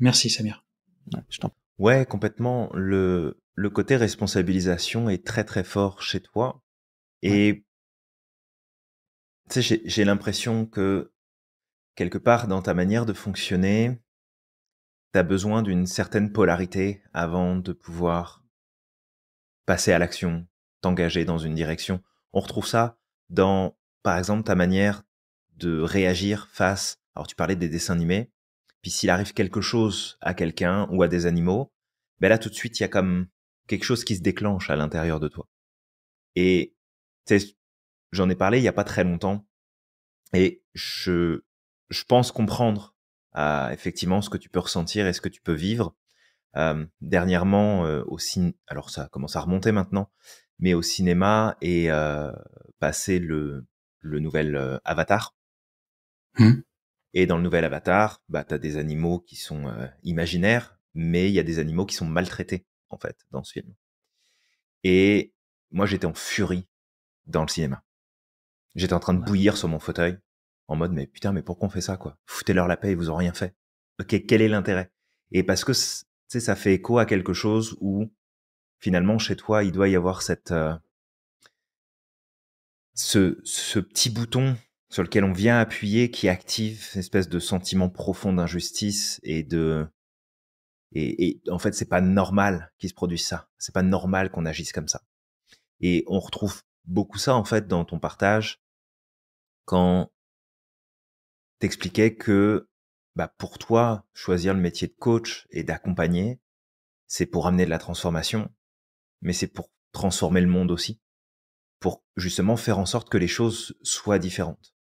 Merci Samir. Ouais, je t'en Ouais, complètement. Le, le côté responsabilisation est très très fort chez toi. Et tu sais, j'ai l'impression que quelque part dans ta manière de fonctionner, tu as besoin d'une certaine polarité avant de pouvoir passer à l'action, t'engager dans une direction. On retrouve ça dans, par exemple, ta manière de réagir face. Alors, tu parlais des dessins animés. Puis s'il arrive quelque chose à quelqu'un ou à des animaux, ben là, tout de suite, il y a comme quelque chose qui se déclenche à l'intérieur de toi. Et j'en ai parlé il n'y a pas très longtemps. Et je, je pense comprendre à euh, effectivement ce que tu peux ressentir et ce que tu peux vivre. Euh, dernièrement euh, aussi, alors ça commence à remonter maintenant, mais au cinéma et euh, passer le, le nouvel euh, Avatar. Mmh. Et dans le nouvel Avatar, bah, tu as des animaux qui sont euh, imaginaires, mais il y a des animaux qui sont maltraités, en fait, dans ce film. Et moi, j'étais en furie dans le cinéma. J'étais en train de bouillir sur mon fauteuil, en mode, mais putain, mais pourquoi on fait ça, quoi Foutez-leur la paix, ils vous ont rien fait. Ok, quel est l'intérêt Et parce que, tu sais, ça fait écho à quelque chose où finalement, chez toi, il doit y avoir cette, euh, ce, petit bouton sur lequel on vient appuyer qui active une espèce de sentiment profond d'injustice et de. Et, et en fait, c'est pas normal qu'il se produise ça. C'est pas normal qu'on agisse comme ça. Et on retrouve beaucoup ça, en fait, dans ton partage quand t'expliquais que bah, pour toi, choisir le métier de coach et d'accompagner, c'est pour amener de la transformation mais c'est pour transformer le monde aussi, pour justement faire en sorte que les choses soient différentes.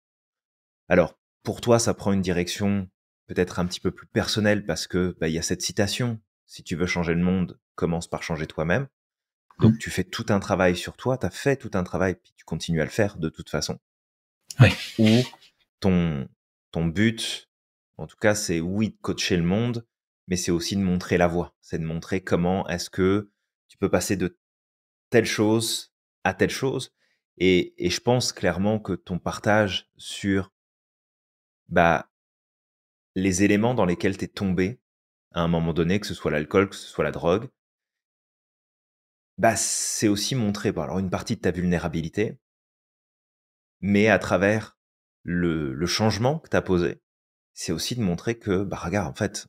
Alors, pour toi, ça prend une direction peut-être un petit peu plus personnelle parce que bah, il y a cette citation si tu veux changer le monde, commence par changer toi-même. Donc mmh. tu fais tout un travail sur toi, tu as fait tout un travail, puis tu continues à le faire de toute façon. Oui. Ou ton, ton but, en tout cas, c'est oui de coacher le monde, mais c'est aussi de montrer la voie. C'est de montrer comment est-ce que tu peux passer de telle chose à telle chose. Et, je pense clairement que ton partage sur bah, les éléments dans lesquels tu es tombé à un moment donné, que ce soit l'alcool, que ce soit la drogue, bah, c'est aussi montrer par alors, une partie de ta vulnérabilité, mais à travers le, changement que tu as posé, c'est aussi de montrer que, bah, regarde, en fait,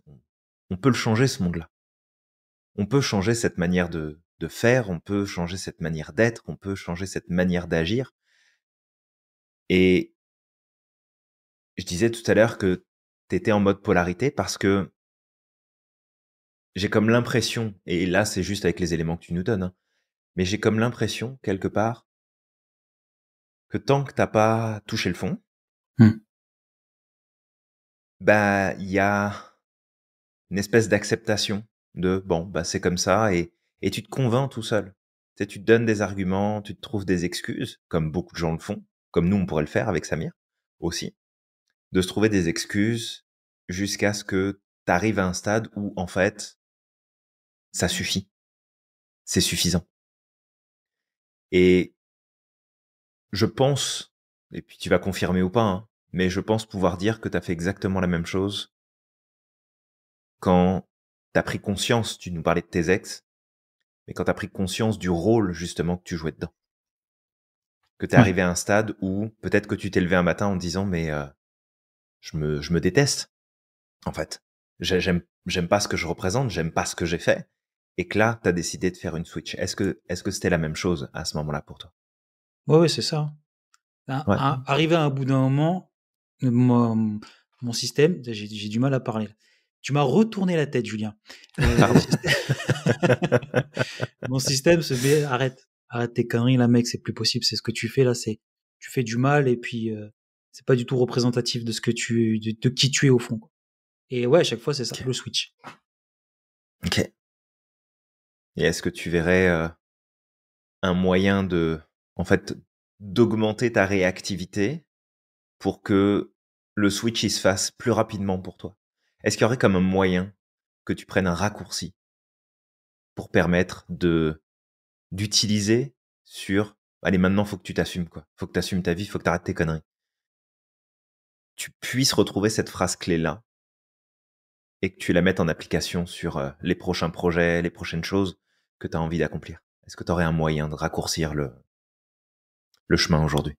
on peut le changer ce monde-là on peut changer cette manière de, faire, on peut changer cette manière d'être, on peut changer cette manière d'agir. Et je disais tout à l'heure que tu étais en mode polarité parce que j'ai comme l'impression, et là c'est juste avec les éléments que tu nous donnes, hein, mais j'ai comme l'impression quelque part que tant que t'as pas touché le fond, hmm. bah, il y a une espèce d'acceptation de bon, bah, c'est comme ça, et, et tu te convaincs tout seul. Tu, tu te donnes des arguments, tu te trouves des excuses, comme beaucoup de gens le font, comme nous on pourrait le faire avec Samir aussi, de se trouver des excuses jusqu'à ce que tu arrives à un stade où en fait, ça suffit. C'est suffisant. Et je pense, et puis tu vas confirmer ou pas, hein, mais je pense pouvoir dire que tu as fait exactement la même chose quand tu as pris conscience, tu nous parlais de tes ex, mais quand tu as pris conscience du rôle justement que tu jouais dedans. Que tu es arrivé à un stade où peut-être que tu t'es levé un matin en disant mais euh, je, me, je me déteste, en fait. J'aime, pas ce que je représente, j'aime pas ce que j'ai fait. Et que là, tu as décidé de faire une switch. Est-ce que, est-ce que c'était la même chose à ce moment-là pour toi Oui, c'est ça. Hein. arrivé à un bout d'un moment, mon, système, j'ai, j'ai du mal à parler. Tu m'as retourné la tête, Julien. Euh, [laughs] [laughs] mon système se met, arrête, arrête tes conneries, là, mec, c'est plus possible. C'est ce que tu fais là, c'est tu fais du mal et puis euh, c'est pas du tout représentatif de ce que tu, qui tu es au fond. Et ouais, à chaque fois, c'est ça, le switch. Ok. Et est-ce que tu verrais euh, un moyen de, en fait, d'augmenter ta réactivité pour que le switch il se fasse plus rapidement pour toi est-ce qu'il y aurait comme un moyen que tu prennes un raccourci pour permettre de d'utiliser sur allez maintenant faut que tu t'assumes quoi faut que tu assumes ta vie faut que tu arrêtes tes conneries tu puisses retrouver cette phrase clé là et que tu la mettes en application sur euh, les prochains projets les prochaines choses que tu as envie d'accomplir est-ce que tu aurais un moyen de raccourcir le le chemin aujourd'hui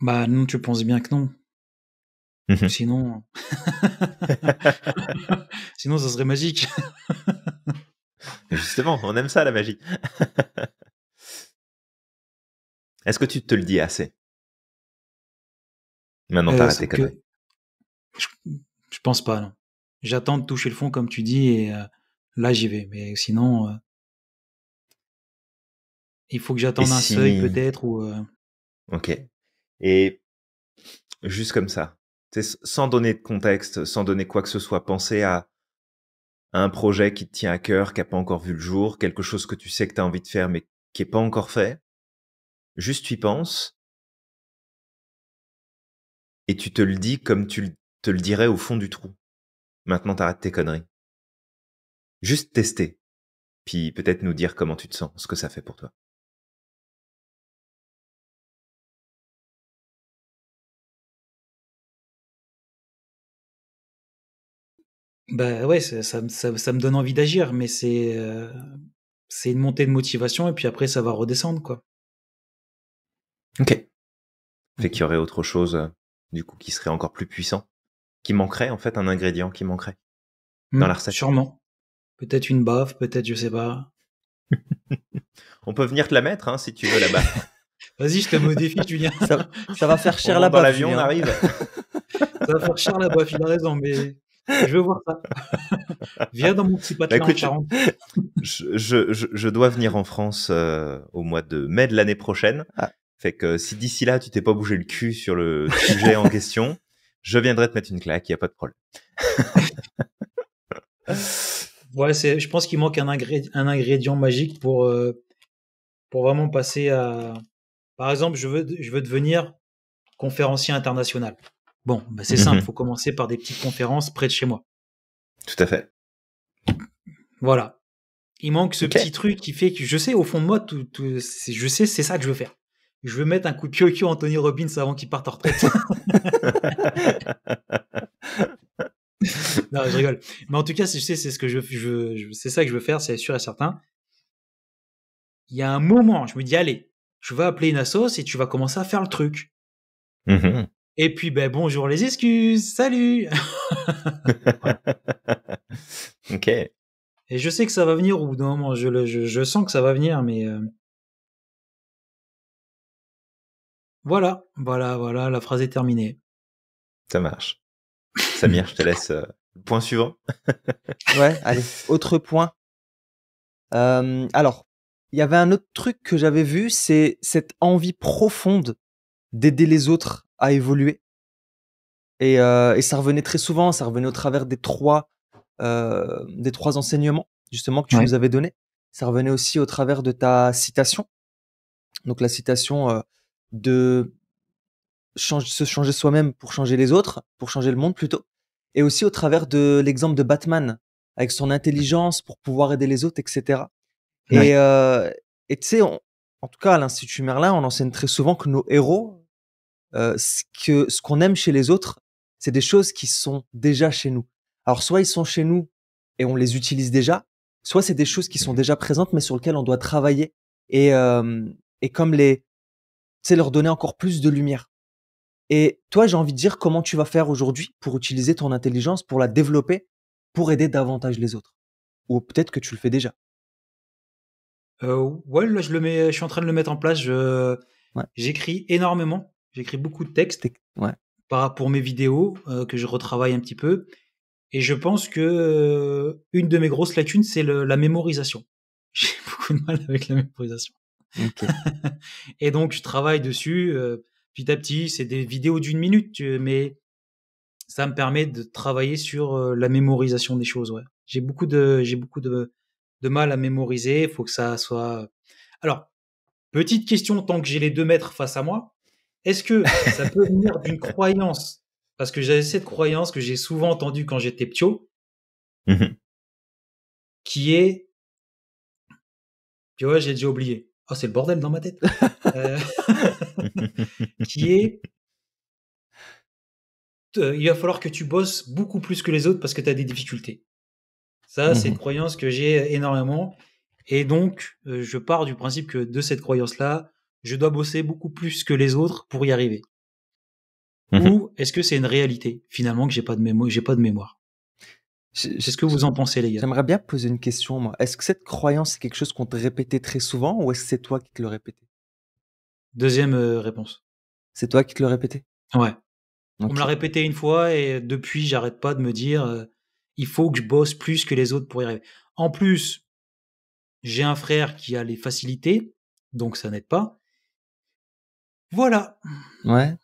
bah non tu penses bien que non Mhm. Sinon, [laughs] sinon ça serait magique. Justement, on aime ça la magie. [laughs] Est-ce que tu te le dis assez Maintenant, t'as euh, Je, pense pas. Non. J'attends de toucher le fond, comme tu dis, et euh, là j'y vais. Mais sinon, euh, il faut que j'attende un seuil peut-être ou. Euh, ok. Et juste comme ça, sans donner de contexte, sans donner quoi que ce soit, penser à, un projet qui te tient à cœur, qui n'a pas encore vu le jour, quelque chose que tu sais que tu as envie de faire mais qui n'est pas encore fait. Juste tu y penses et tu te le dis comme tu te le dirais au fond du trou. Maintenant, t'arrêtes tes conneries. Juste tester, puis peut-être nous dire comment tu te sens, ce que ça fait pour toi. Bah ouais, ça, me donne envie d'agir, mais euh, c'est une montée de motivation et puis après ça va redescendre quoi. Ok. Fait qu'il y aurait autre chose euh, du coup qui serait encore plus puissant, qui manquerait en fait un ingrédient qui manquerait dans mmh, la recette. Sûrement. Peut-être une baffe, peut-être je sais pas. [laughs] On peut venir te la mettre hein, si tu veux là-bas. [laughs] Vas-y, je te modifie, Julien. Ça, ça va faire cher la baffe. Dans l'avion, on arrive. [laughs] ça va faire cher la baffe, il a raison, mais [laughs] Je veux voir ça. [laughs] Viens dans mon petit bah, patelin [laughs] je, je, je, dois venir en France euh, au mois de mai de l'année prochaine. Ah. Fait que si d'ici là, tu t'es pas bougé le cul sur le sujet en question, je viendrai te mettre une claque, il n'y a pas de problème. ouais, je pense qu'il manque un, un, ingrédient magique pour, euh, pour vraiment passer à... Par exemple, je veux, je veux devenir conférencier international. Bon, bah, c'est simple, il mhm. faut commencer par des petites conférences près de chez moi. Tout à fait. Voilà. Il manque ce petit truc qui fait que je sais, au fond de moi, tout, je sais, c'est ça que je veux faire. Je veux mettre un coup de pied au à Anthony Robbins avant qu'il parte en retraite. [laughs] [laughs] non, je rigole. Mais en tout cas, je sais, c'est ce que je, ça que je veux faire, c'est sûr et certain. Il y a un moment, je me dis, allez, tu vas appeler une assoce et tu vas commencer à faire le truc. Mhm. Et puis, ben, bonjour les excuses, salut [laughs] Ok. Et je sais que ça va venir au bout d'un moment, je, je, sens que ça va venir, mais... Euh, voilà, voilà, voilà, la phrase est terminée. Ça marche. Samir, je te laisse euh, point suivant. [laughs] ouais, allez, autre point. Euh, alors, il y avait un autre truc que j'avais vu, c'est cette envie profonde d'aider les autres à évoluer. Euh, et, ça revenait très souvent, ça revenait au travers des trois, euh, des trois enseignements justement que tu nous avais donnés. Ça revenait aussi au travers de ta citation. Donc la citation euh, de se changer soi-même pour changer les autres, pour changer le monde plutôt. Et aussi au travers de l'exemple de Batman, avec son intelligence pour pouvoir aider les autres, etc. Et tu sais, en tout cas à l'Institut Merlin, on enseigne très souvent que nos héros, euh, ce que ce qu'on aime chez les autres, c'est des choses qui sont déjà chez nous. Alors soit ils sont chez nous et on les utilise déjà, soit c'est des choses qui sont mhm. déjà présentes mais sur lesquelles on doit travailler et euh, et comme les c'est leur donner encore plus de lumière. Et toi, j'ai envie de dire comment tu vas faire aujourd'hui pour utiliser ton intelligence, pour la développer, pour aider davantage les autres. Ou peut-être que tu le fais déjà. Euh, ouais, là, je le mets, je suis en train de le mettre en place. Je, j'écris énormément. J'écris beaucoup de textes rapport pour mes vidéos euh, que je retravaille un petit peu. Et je pense que euh, une de mes grosses lacunes, c'est la mémorisation. [laughs] J'ai beaucoup de mal avec la mémorisation. [laughs] et donc, je travaille dessus euh, petit à petit. C'est des vidéos d'une minute, mais ça me permet de travailler sur la mémorisation des choses. Ouais. J'ai beaucoup de, j'ai beaucoup de, de mal à mémoriser. Il faut que ça soit. Alors, petite question, tant que j'ai les deux mètres face à moi, est-ce que ça peut venir d'une croyance Parce que j'avais cette croyance que j'ai souvent entendue quand j'étais ptio, mhm. qui est. Puis ouais, j'ai déjà oublié. Oh, c'est le bordel dans ma tête. [laughs] Euh, [laughs] qui est. Il va falloir que tu bosses beaucoup plus que les autres parce que tu as des difficultés. Ça, c'est mhm. une croyance que j'ai énormément. Et donc, euh, je pars du principe que de cette croyance-là, je dois bosser beaucoup plus que les autres pour y arriver mhm. Ou est-ce que c'est une réalité finalement que j'ai pas de mémoire, j'ai pas de mémoire C'est ce que vous en pensez les gars J'aimerais bien poser une question moi. Est-ce que cette croyance est quelque chose qu'on te répétait très souvent ou est-ce que c'est toi qui te le répétais Deuxième euh, réponse. C'est toi qui te le répétais Ouais. On me l'a répété une fois et depuis j'arrête pas de me dire euh, il faut que je bosse plus que les autres pour y arriver. En plus, j'ai un frère qui a les facilités, donc ça n'aide pas. Voilà. Ouais.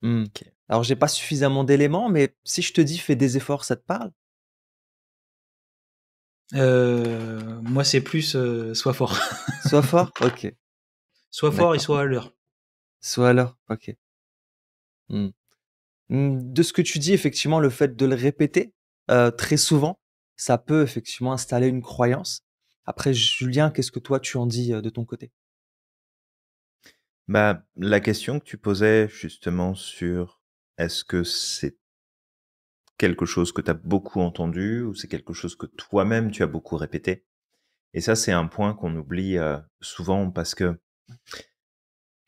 Hmm, ok. Alors, j'ai pas suffisamment d'éléments, mais si je te dis fais des efforts, ça te parle euh, Moi, c'est plus soit euh, sois fort. [laughs] sois fort Ok. Sois fort et soit à l'heure. Sois à l'heure, ok. Hmm. Hmm, de ce que tu dis, effectivement, le fait de le répéter euh, très souvent, ça peut effectivement installer une croyance. Après, Julien, qu'est-ce que toi tu en dis de ton côté bah, la question que tu posais justement sur est-ce que c'est quelque chose que tu as beaucoup entendu ou c'est quelque chose que toi-même tu as beaucoup répété Et ça, c'est un point qu'on oublie euh, souvent parce que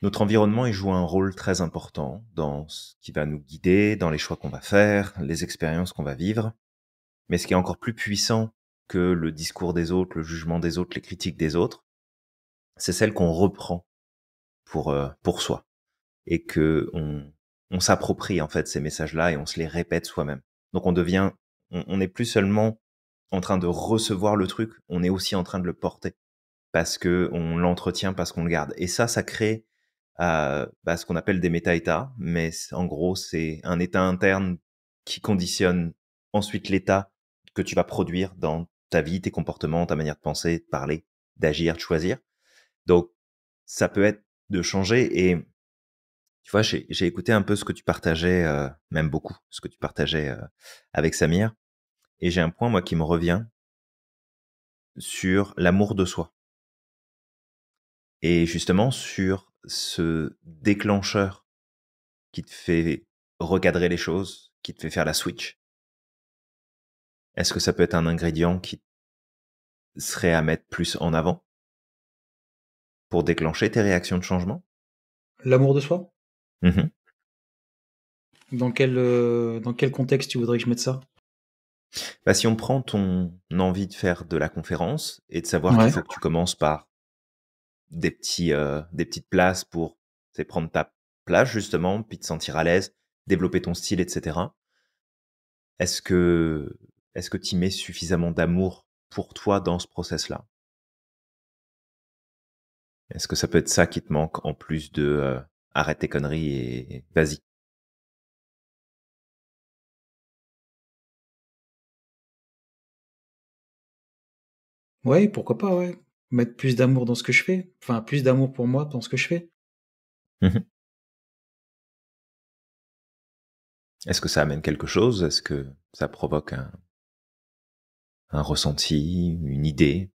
notre environnement, il joue un rôle très important dans ce qui va nous guider, dans les choix qu'on va faire, les expériences qu'on va vivre. Mais ce qui est encore plus puissant que le discours des autres, le jugement des autres, les critiques des autres, c'est celle qu'on reprend pour, euh, pour soi et que on, on s'approprie en fait ces messages-là et on se les répète soi-même. Donc on devient, on n'est plus seulement en train de recevoir le truc, on est aussi en train de le porter parce que on l'entretient, parce qu'on le garde. Et ça, ça crée euh, bah, ce qu'on appelle des méta-états, mais en gros c'est un état interne qui conditionne ensuite l'état que tu vas produire dans ta vie, tes comportements, ta manière de penser, de parler, d'agir, de choisir. Donc ça peut être de changer. Et tu vois, j'ai écouté un peu ce que tu partageais, euh, même beaucoup, ce que tu partageais euh, avec Samir. Et j'ai un point, moi, qui me revient sur l'amour de soi. Et justement, sur ce déclencheur qui te fait recadrer les choses, qui te fait faire la switch. Est-ce que ça peut être un ingrédient qui serait à mettre plus en avant pour déclencher tes réactions de changement L'amour de soi mmh dans, quel, euh, dans quel contexte tu voudrais que je mette ça bah, Si on prend ton envie de faire de la conférence et de savoir qu'il faut que tu commences par des, petits, euh, des petites places pour prendre ta place justement, puis te sentir à l'aise, développer ton style, etc. Est-ce que est-ce que tu mets suffisamment d'amour pour toi dans ce process-là est-ce que ça peut être ça qui te manque en plus de euh, arrête tes conneries et vas-y Ouais, pourquoi pas, ouais. Mettre plus d'amour dans ce que je fais. Enfin, plus d'amour pour moi dans ce que je fais. Mmh Est-ce que ça amène quelque chose Est-ce que ça provoque un, un ressenti, une idée,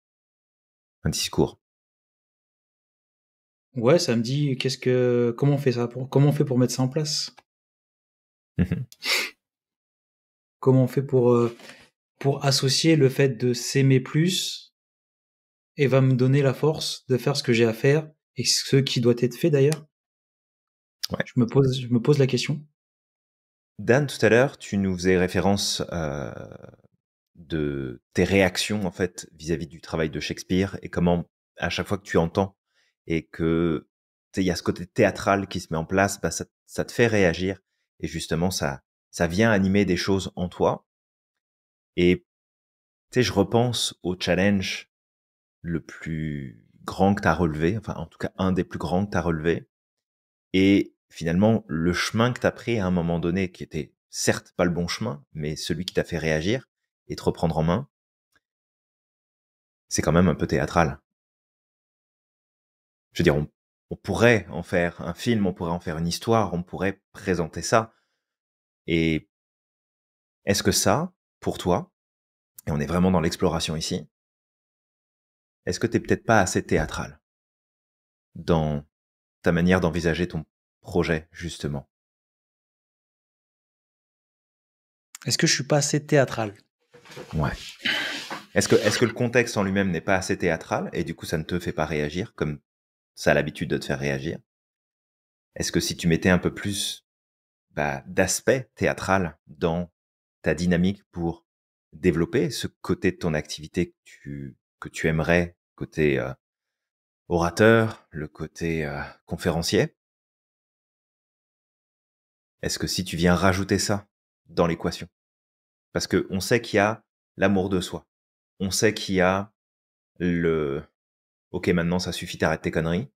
un discours Ouais, ça me dit qu'est-ce que comment on fait ça pour comment on fait pour mettre ça en place [laughs] Comment on fait pour euh, pour associer le fait de s'aimer plus et va me donner la force de faire ce que j'ai à faire et ce qui doit être fait d'ailleurs. Ouais. Je me pose je me pose la question. Dan, tout à l'heure, tu nous faisais référence euh, de tes réactions en fait vis à -vis du travail de Shakespeare et comment à chaque fois que tu entends et que il y a ce côté théâtral qui se met en place, bah, ça, te fait réagir et justement ça ça vient animer des choses en toi. Et tu sais, je repense au challenge le plus grand que tu as relevé, enfin en tout cas un des plus grands que tu relevé et finalement le chemin que tu as pris à un moment donné qui était certes pas le bon chemin, mais celui qui t'a fait réagir et te reprendre en main, c'est quand même un peu théâtral je veux dire, on, pourrait en faire un film, on pourrait en faire une histoire, on pourrait présenter ça. Et est-ce que ça, pour toi, et on est vraiment dans l'exploration ici, est-ce que t'es peut-être pas assez théâtral dans ta manière d'envisager ton projet, justement Est-ce que je suis pas assez théâtral Ouais. Est-ce que, que le contexte en lui-même n'est pas assez théâtral et du coup ça ne te fait pas réagir comme ça a l'habitude de te faire réagir. Est-ce que si tu mettais un peu plus bah, d'aspect théâtral dans ta dynamique pour développer ce côté de ton activité que tu, aimerais, côté euh, orateur, le côté euh, conférencier Est-ce que si tu viens rajouter ça dans l'équation Parce qu'on sait qu'il y a l'amour de soi, on sait qu'il y a le, ok, maintenant ça suffit, t'arrêtes tes conneries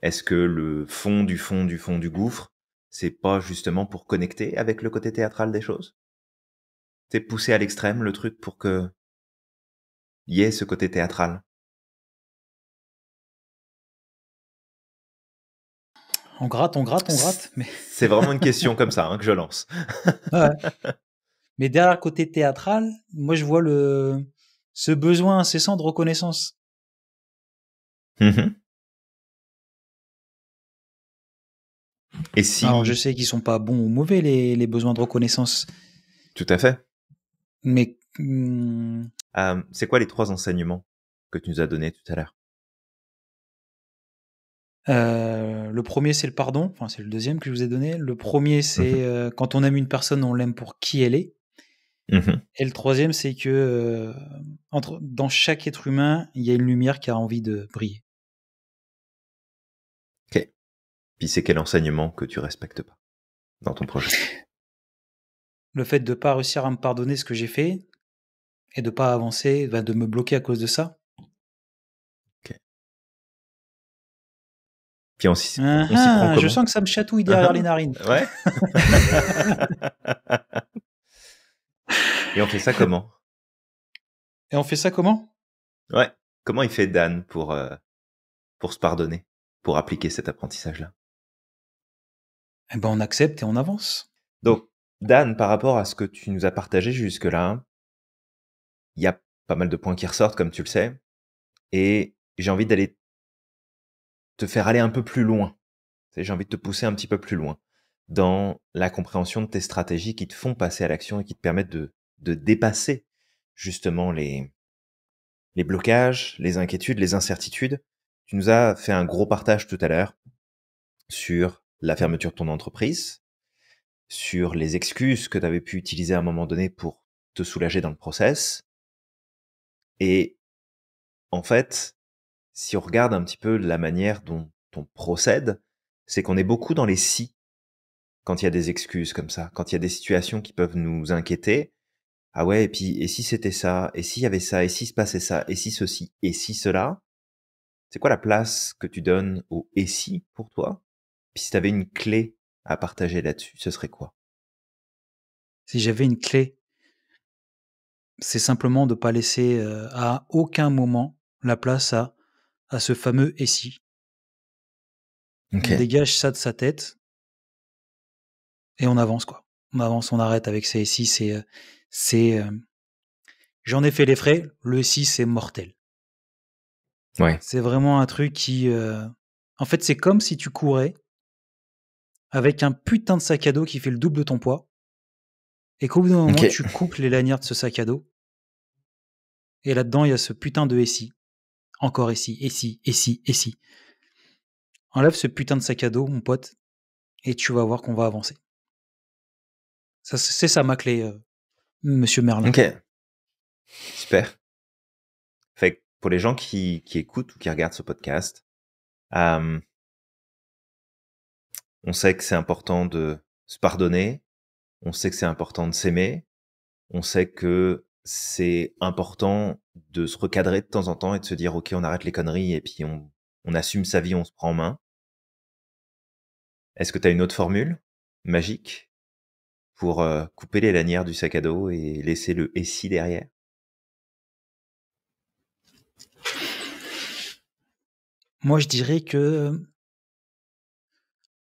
Est-ce que le fond du fond du fond du gouffre, c'est pas justement pour connecter avec le côté théâtral des choses C'est pousser à l'extrême le truc pour que y ait ce côté théâtral On gratte, on gratte, on gratte. Mais... C'est vraiment une [laughs] question comme ça hein, que je lance. ouais. Mais derrière le côté théâtral, moi je vois le, ce besoin incessant de reconnaissance. Mhm. Et si... je sais qu'ils sont pas bons ou mauvais les, besoins de reconnaissance. Tout à fait. Mais hmm. euh, c'est quoi les trois enseignements que tu nous as donnés tout à l'heure euh, le premier, c'est le pardon. Enfin, c'est le deuxième que je vous ai donné. Le premier, c'est mhm. euh, quand on aime une personne, on l'aime pour qui elle est. Mhm. Et le troisième, c'est que euh, entre, dans chaque être humain, il y a une lumière qui a envie de briller. Ok. Puis c'est quel enseignement que tu respectes pas dans ton projet Le fait de ne pas réussir à me pardonner ce que j'ai fait et de ne pas avancer, va bah, de me bloquer à cause de ça. Ok. Puis on s'y, ah ah, Je sens que ça me chatouille derrière uh-huh. les narines. Ouais. [laughs] [laughs] Et on fait ça comment Et on fait ça comment Ouais. Comment il fait Dan pour, euh, pour se pardonner, pour appliquer cet apprentissage-là Eh ben, on accepte et on avance. Donc, Dan, par rapport à ce que tu nous as partagé jusque-là, il y a pas mal de points qui ressortent, comme tu le sais. Et j'ai envie d'aller te faire aller un peu plus loin. J'ai envie de te pousser un petit peu plus loin dans la compréhension de tes stratégies qui te font passer à l'action et qui te permettent de, de dépasser justement les, les blocages, les inquiétudes, les incertitudes. Tu nous as fait un gros partage tout à l'heure sur la fermeture de ton entreprise, sur les excuses que tu avais pu utiliser à un moment donné pour te soulager dans le process. Et en fait, si on regarde un petit peu la manière dont on procède, c'est qu'on est beaucoup dans les si quand il y a des excuses comme ça, quand il y a des situations qui peuvent nous inquiéter. Ah ouais, et puis, et si c'était ça, et s'il y avait ça, et si se passait ça, et si ceci, et si cela, c'est quoi la place que tu donnes au et si pour toi Puis si tu avais une clé à partager là-dessus, ce serait quoi Si j'avais une clé, c'est simplement de ne pas laisser euh, à aucun moment la place à, à ce fameux et si. dégage ça de sa tête et on avance, quoi. On avance, on arrête avec ces 6 euh, c'est c'est. Euh, j'en ai fait les frais, le six, c'est mortel. Ouais. C'est vraiment un truc qui. Euh, en fait, c'est comme si tu courais avec un putain de sac à dos qui fait le double de ton poids et qu'au bout d'un moment, tu coupes les lanières de ce sac à dos et là-dedans, il y a ce putain de SI. Encore SI, ici, SI, ici. Enlève ce putain de sac à dos, mon pote, et tu vas voir qu'on va avancer. Ça, c'est ça ma clé, euh, monsieur Merlin. Ok. Super. Fait pour les gens qui, écoutent ou qui regardent ce podcast, on sait que c'est important de se pardonner, on sait que c'est important de s'aimer, on sait que c'est important de se recadrer de temps en temps et de se dire ok on arrête les conneries et puis on, on assume sa vie, on se prend en main. Est-ce que tu as une autre formule magique pour euh, couper les lanières du sac à dos et laisser le si » derrière Moi, je dirais que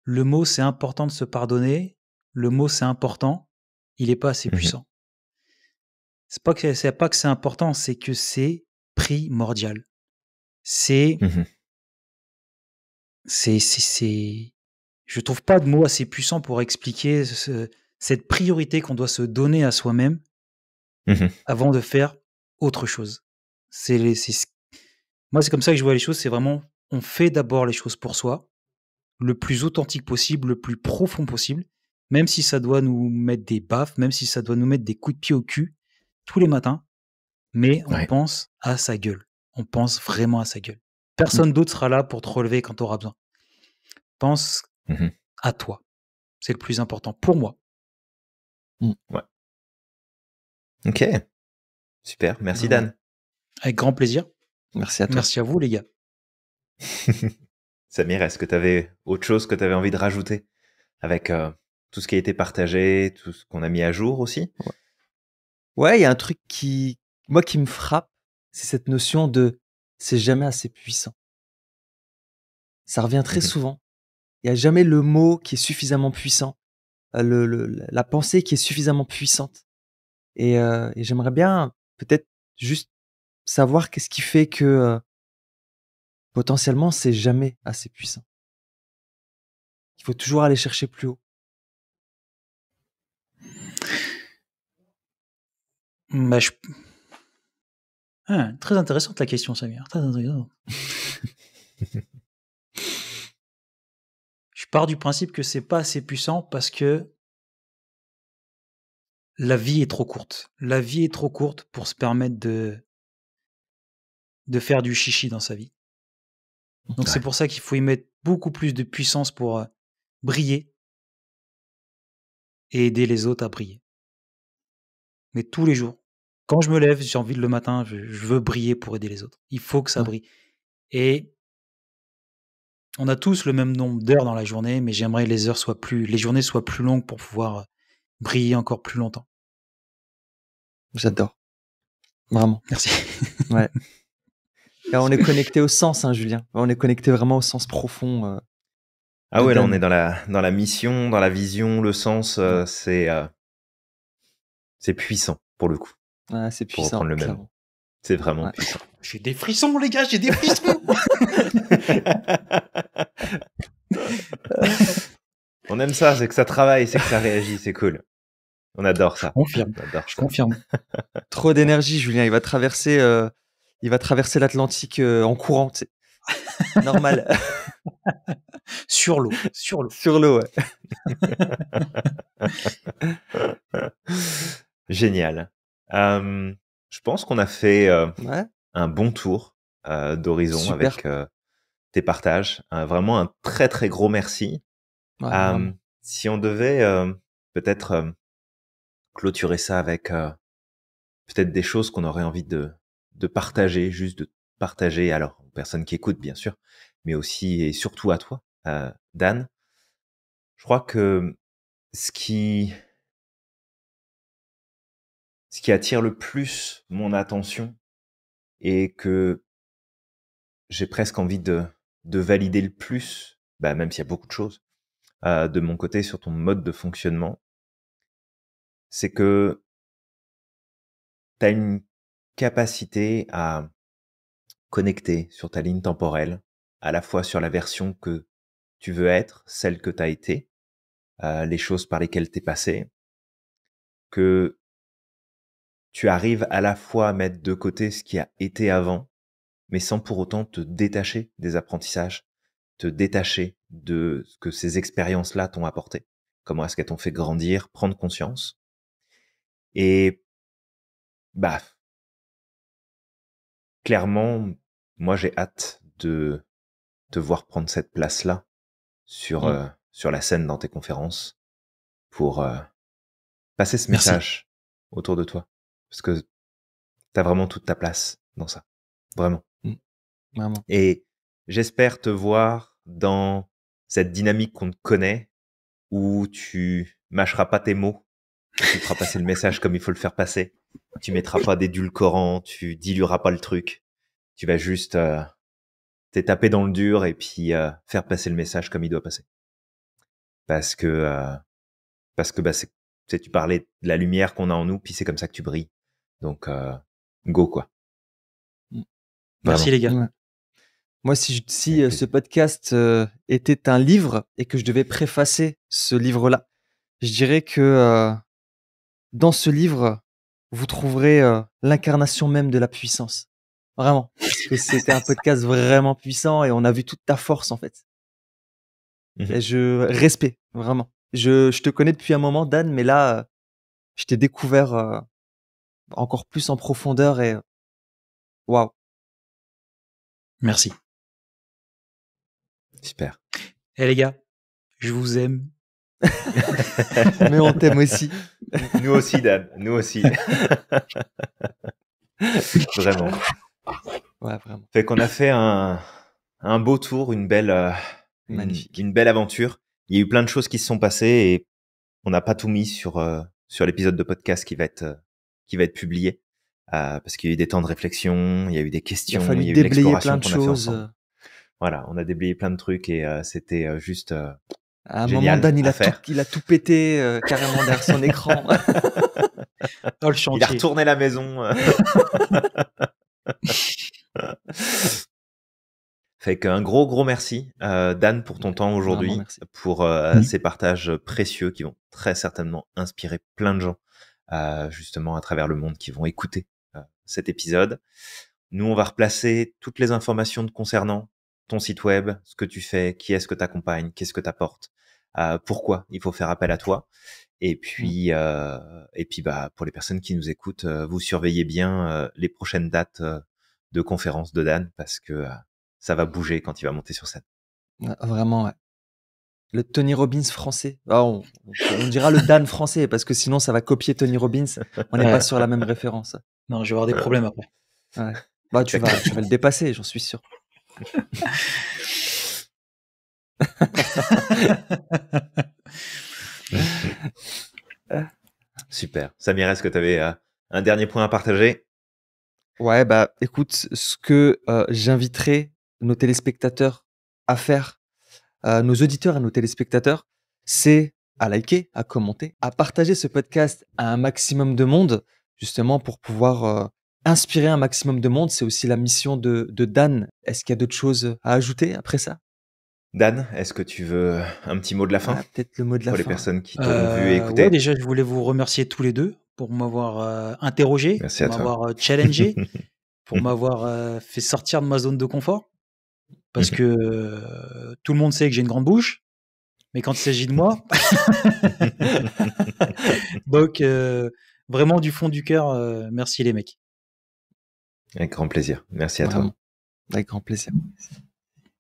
le mot, c'est important de se pardonner. Le mot, c'est important. Il n'est pas assez mmh puissant. C'est pas que c'est pas que c'est important, c'est que c'est primordial. Mmh c'est c'est c'est je trouve pas de mot assez puissant pour expliquer ce, cette priorité qu'on doit se donner à soi-même mmh avant de faire autre chose. C'est moi, c'est comme ça que je vois les choses. C'est vraiment, on fait d'abord les choses pour soi, le plus authentique possible, le plus profond possible, même si ça doit nous mettre des baffes, même si ça doit nous mettre des coups de pied au cul tous les matins. Mais on pense à sa gueule. On pense vraiment à sa gueule. Personne mmh. d'autre sera là pour te relever quand tu auras besoin. Pense mmh à toi. C'est le plus important pour moi. Mm. Ouais. Ok. Super. Merci, Dan. Avec grand plaisir. Merci à toi. Merci à vous, les gars. [laughs] Samir, est-ce que tu avais autre chose que tu avais envie de rajouter avec euh, tout ce qui a été partagé, tout ce qu'on a mis à jour aussi Ouais, il y a un truc qui, moi, qui me frappe, c'est cette notion de c'est jamais assez puissant. Ça revient très mhm. souvent. Il n'y a jamais le mot qui est suffisamment puissant. Euh, la pensée qui est suffisamment puissante. Euh, et, j'aimerais bien peut-être juste savoir qu'est-ce qui fait que euh, potentiellement c'est jamais assez puissant. Il faut toujours aller chercher plus haut. Bah, ah, très intéressante la question, Samir. Très intéressante. [laughs] pars du principe que c'est pas assez puissant parce que la vie est trop courte. La vie est trop courte pour se permettre de, de faire du chichi dans sa vie. Donc c'est pour ça qu'il faut y mettre beaucoup plus de puissance pour euh, briller et aider les autres à briller. Mais tous les jours, quand je me lève, j'ai envie de le matin, je, veux briller pour aider les autres. Il faut que ça brille. Et on a tous le même nombre d'heures dans la journée, mais j'aimerais que les heures soient plus, les journées soient plus longues pour pouvoir euh, briller encore plus longtemps. J'adore. Vraiment. Merci. [laughs] ouais. Là, on est connecté au sens, hein, Julien. On est connecté vraiment au sens profond. Euh, ah ouais, là, on est dans la, dans la mission, dans la vision, le sens. Euh, c'est c'est puissant pour le coup. Ah, c'est puissant. le c'est vraiment J'ai des frissons, les gars, j'ai des frissons. [laughs] On aime ça, c'est que ça travaille, c'est que ça réagit, c'est cool. On adore ça. Je confirme. je confirme. [laughs] Trop d'énergie, Julien. Il va traverser, euh, il va traverser l'Atlantique euh, en courant. Normal. [laughs] sur l'eau. Sur l'eau. Sur l'eau. Génial. Euh, je pense qu'on a fait euh, un bon tour euh, d'horizon avec euh, tes partages. vraiment un très très gros merci. si on devait peut-être clôturer ça avec peut-être des choses qu'on aurait envie de, de partager, juste de partager alors aux personnes qui écoutent bien sûr, mais aussi et surtout à toi, Dan. Je crois que ce qui ce qui attire le plus mon attention et que j'ai presque envie de, de valider le plus, bah même s'il y a beaucoup de choses, euh, de mon côté sur ton mode de fonctionnement, c'est que tu as une capacité à connecter sur ta ligne temporelle, à la fois sur la version que tu veux être, celle que tu as été, euh, les choses par lesquelles t'es passé, que tu arrives à la fois à mettre de côté ce qui a été avant, mais sans pour autant te détacher des apprentissages, te détacher de ce que ces expériences-là t'ont apporté, comment est-ce qu'elles t'ont fait grandir, prendre conscience. Et, bah, clairement, moi j'ai hâte de te voir prendre cette place-là sur, mmh. euh, sur la scène dans tes conférences pour euh, passer ce message autour de toi. Parce que tu vraiment toute ta place dans ça. Vraiment. Mmh. vraiment. Et j'espère te voir dans cette dynamique qu'on te connaît, où tu mâcheras pas tes mots, tu feras passer le [laughs] message comme il faut le faire passer, tu mettras pas d'édulcorant, tu dilueras pas le truc, tu vas juste euh, t'es dans le dur et puis euh, faire passer le message comme il doit passer. Parce que euh, parce que bah c'est tu parlais de la lumière qu'on a en nous, puis c'est comme ça que tu brilles. Donc, euh, go quoi. Merci les gars. Moi, si, si euh, ce podcast euh, était un livre et que je devais préfacer ce livre-là, je dirais que dans ce livre, vous trouverez l'incarnation même de la puissance. Vraiment. Parce que c'était un podcast vraiment puissant et on a vu toute ta force, en fait. Mhm. je, respecte, vraiment. Je, je, te connais depuis un moment, Dan, mais là, je t'ai découvert encore plus en profondeur et waouh. Merci. Super. Eh les gars, je vous aime. Mais [laughs] on t'aime aussi. Nous aussi, Dan. Nous aussi. [laughs] vraiment. vraiment. Fait qu'on a fait un, un beau tour, une belle, euh, une, belle aventure. Il y a eu plein de choses qui se sont passées et on n'a pas tout mis sur, euh, sur l'épisode de podcast qui va être euh, qui va être publié. Euh, parce qu'il y a eu des temps de réflexion, il y a eu des questions, il, a fallu y a eu plein de choses. voilà, on a déblayé plein de trucs et euh, c'était euh, juste. à un moment, Dan, il a, tout, il a tout pété carrément derrière son [laughs] écran. Il a retourné la maison. [laughs] Fait qu'un gros, gros merci, Dan, pour ton temps aujourd'hui, pour mm. ces partages précieux qui vont très certainement inspirer plein de gens justement à travers le monde qui vont écouter euh, cet épisode. Nous, on va replacer toutes les informations concernant ton site web, ce que tu fais, qui est-ce que tu accompagnes, qu'est-ce que tu apportes, euh, pourquoi il faut faire appel à toi. Et puis, mm. euh, et puis bah, pour les personnes qui nous écoutent, vous surveillez bien les prochaines dates de conférence de Dan parce que ça va bouger quand il va monter sur scène. Ah, vraiment, ouais. Le Tony Robbins français. Ah, on, dira le Dan français parce que sinon ça va copier Tony Robbins. On n'est pas sur la même référence. Non, je vais avoir des euh, problèmes après. Bah, tu vas, tu vas le dépasser, j'en suis sûr. Super. Samir, est-ce que tu avais euh, un dernier point à partager Ouais, bah écoute, ce que euh, j'inviterai nos téléspectateurs à faire nos auditeurs, et nos téléspectateurs, c'est à liker, à commenter, à partager ce podcast à un maximum de monde, justement pour pouvoir euh, inspirer un maximum de monde. C'est aussi la mission de, Dan. Est-ce qu'il y a d'autres choses à ajouter après ça Dan, est-ce que tu veux un petit mot de la fin ah, Peut-être le mot de la fin. Pour les personnes qui t'ont vu et euh, écouté. déjà, je voulais vous remercier tous les deux pour m'avoir euh, interrogé, [laughs] pour m'avoir challengé, pour m'avoir fait sortir de ma zone de confort parce mhm. que euh, tout le monde sait que j'ai une grande bouche, mais quand il s'agit de moi, [laughs] donc euh, vraiment du fond du cœur, euh, merci les mecs. Avec grand plaisir. Merci à toi. Avec grand plaisir.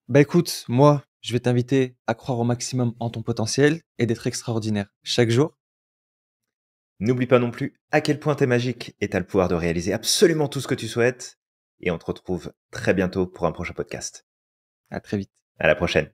Bah écoute, moi, je vais t'inviter à croire au maximum en ton potentiel et d'être extraordinaire chaque jour. N'oublie pas non plus à quel point t'es magique et as le pouvoir de réaliser absolument tout ce que tu souhaites. Et on te retrouve très bientôt pour un prochain podcast. À très vite. À la prochaine.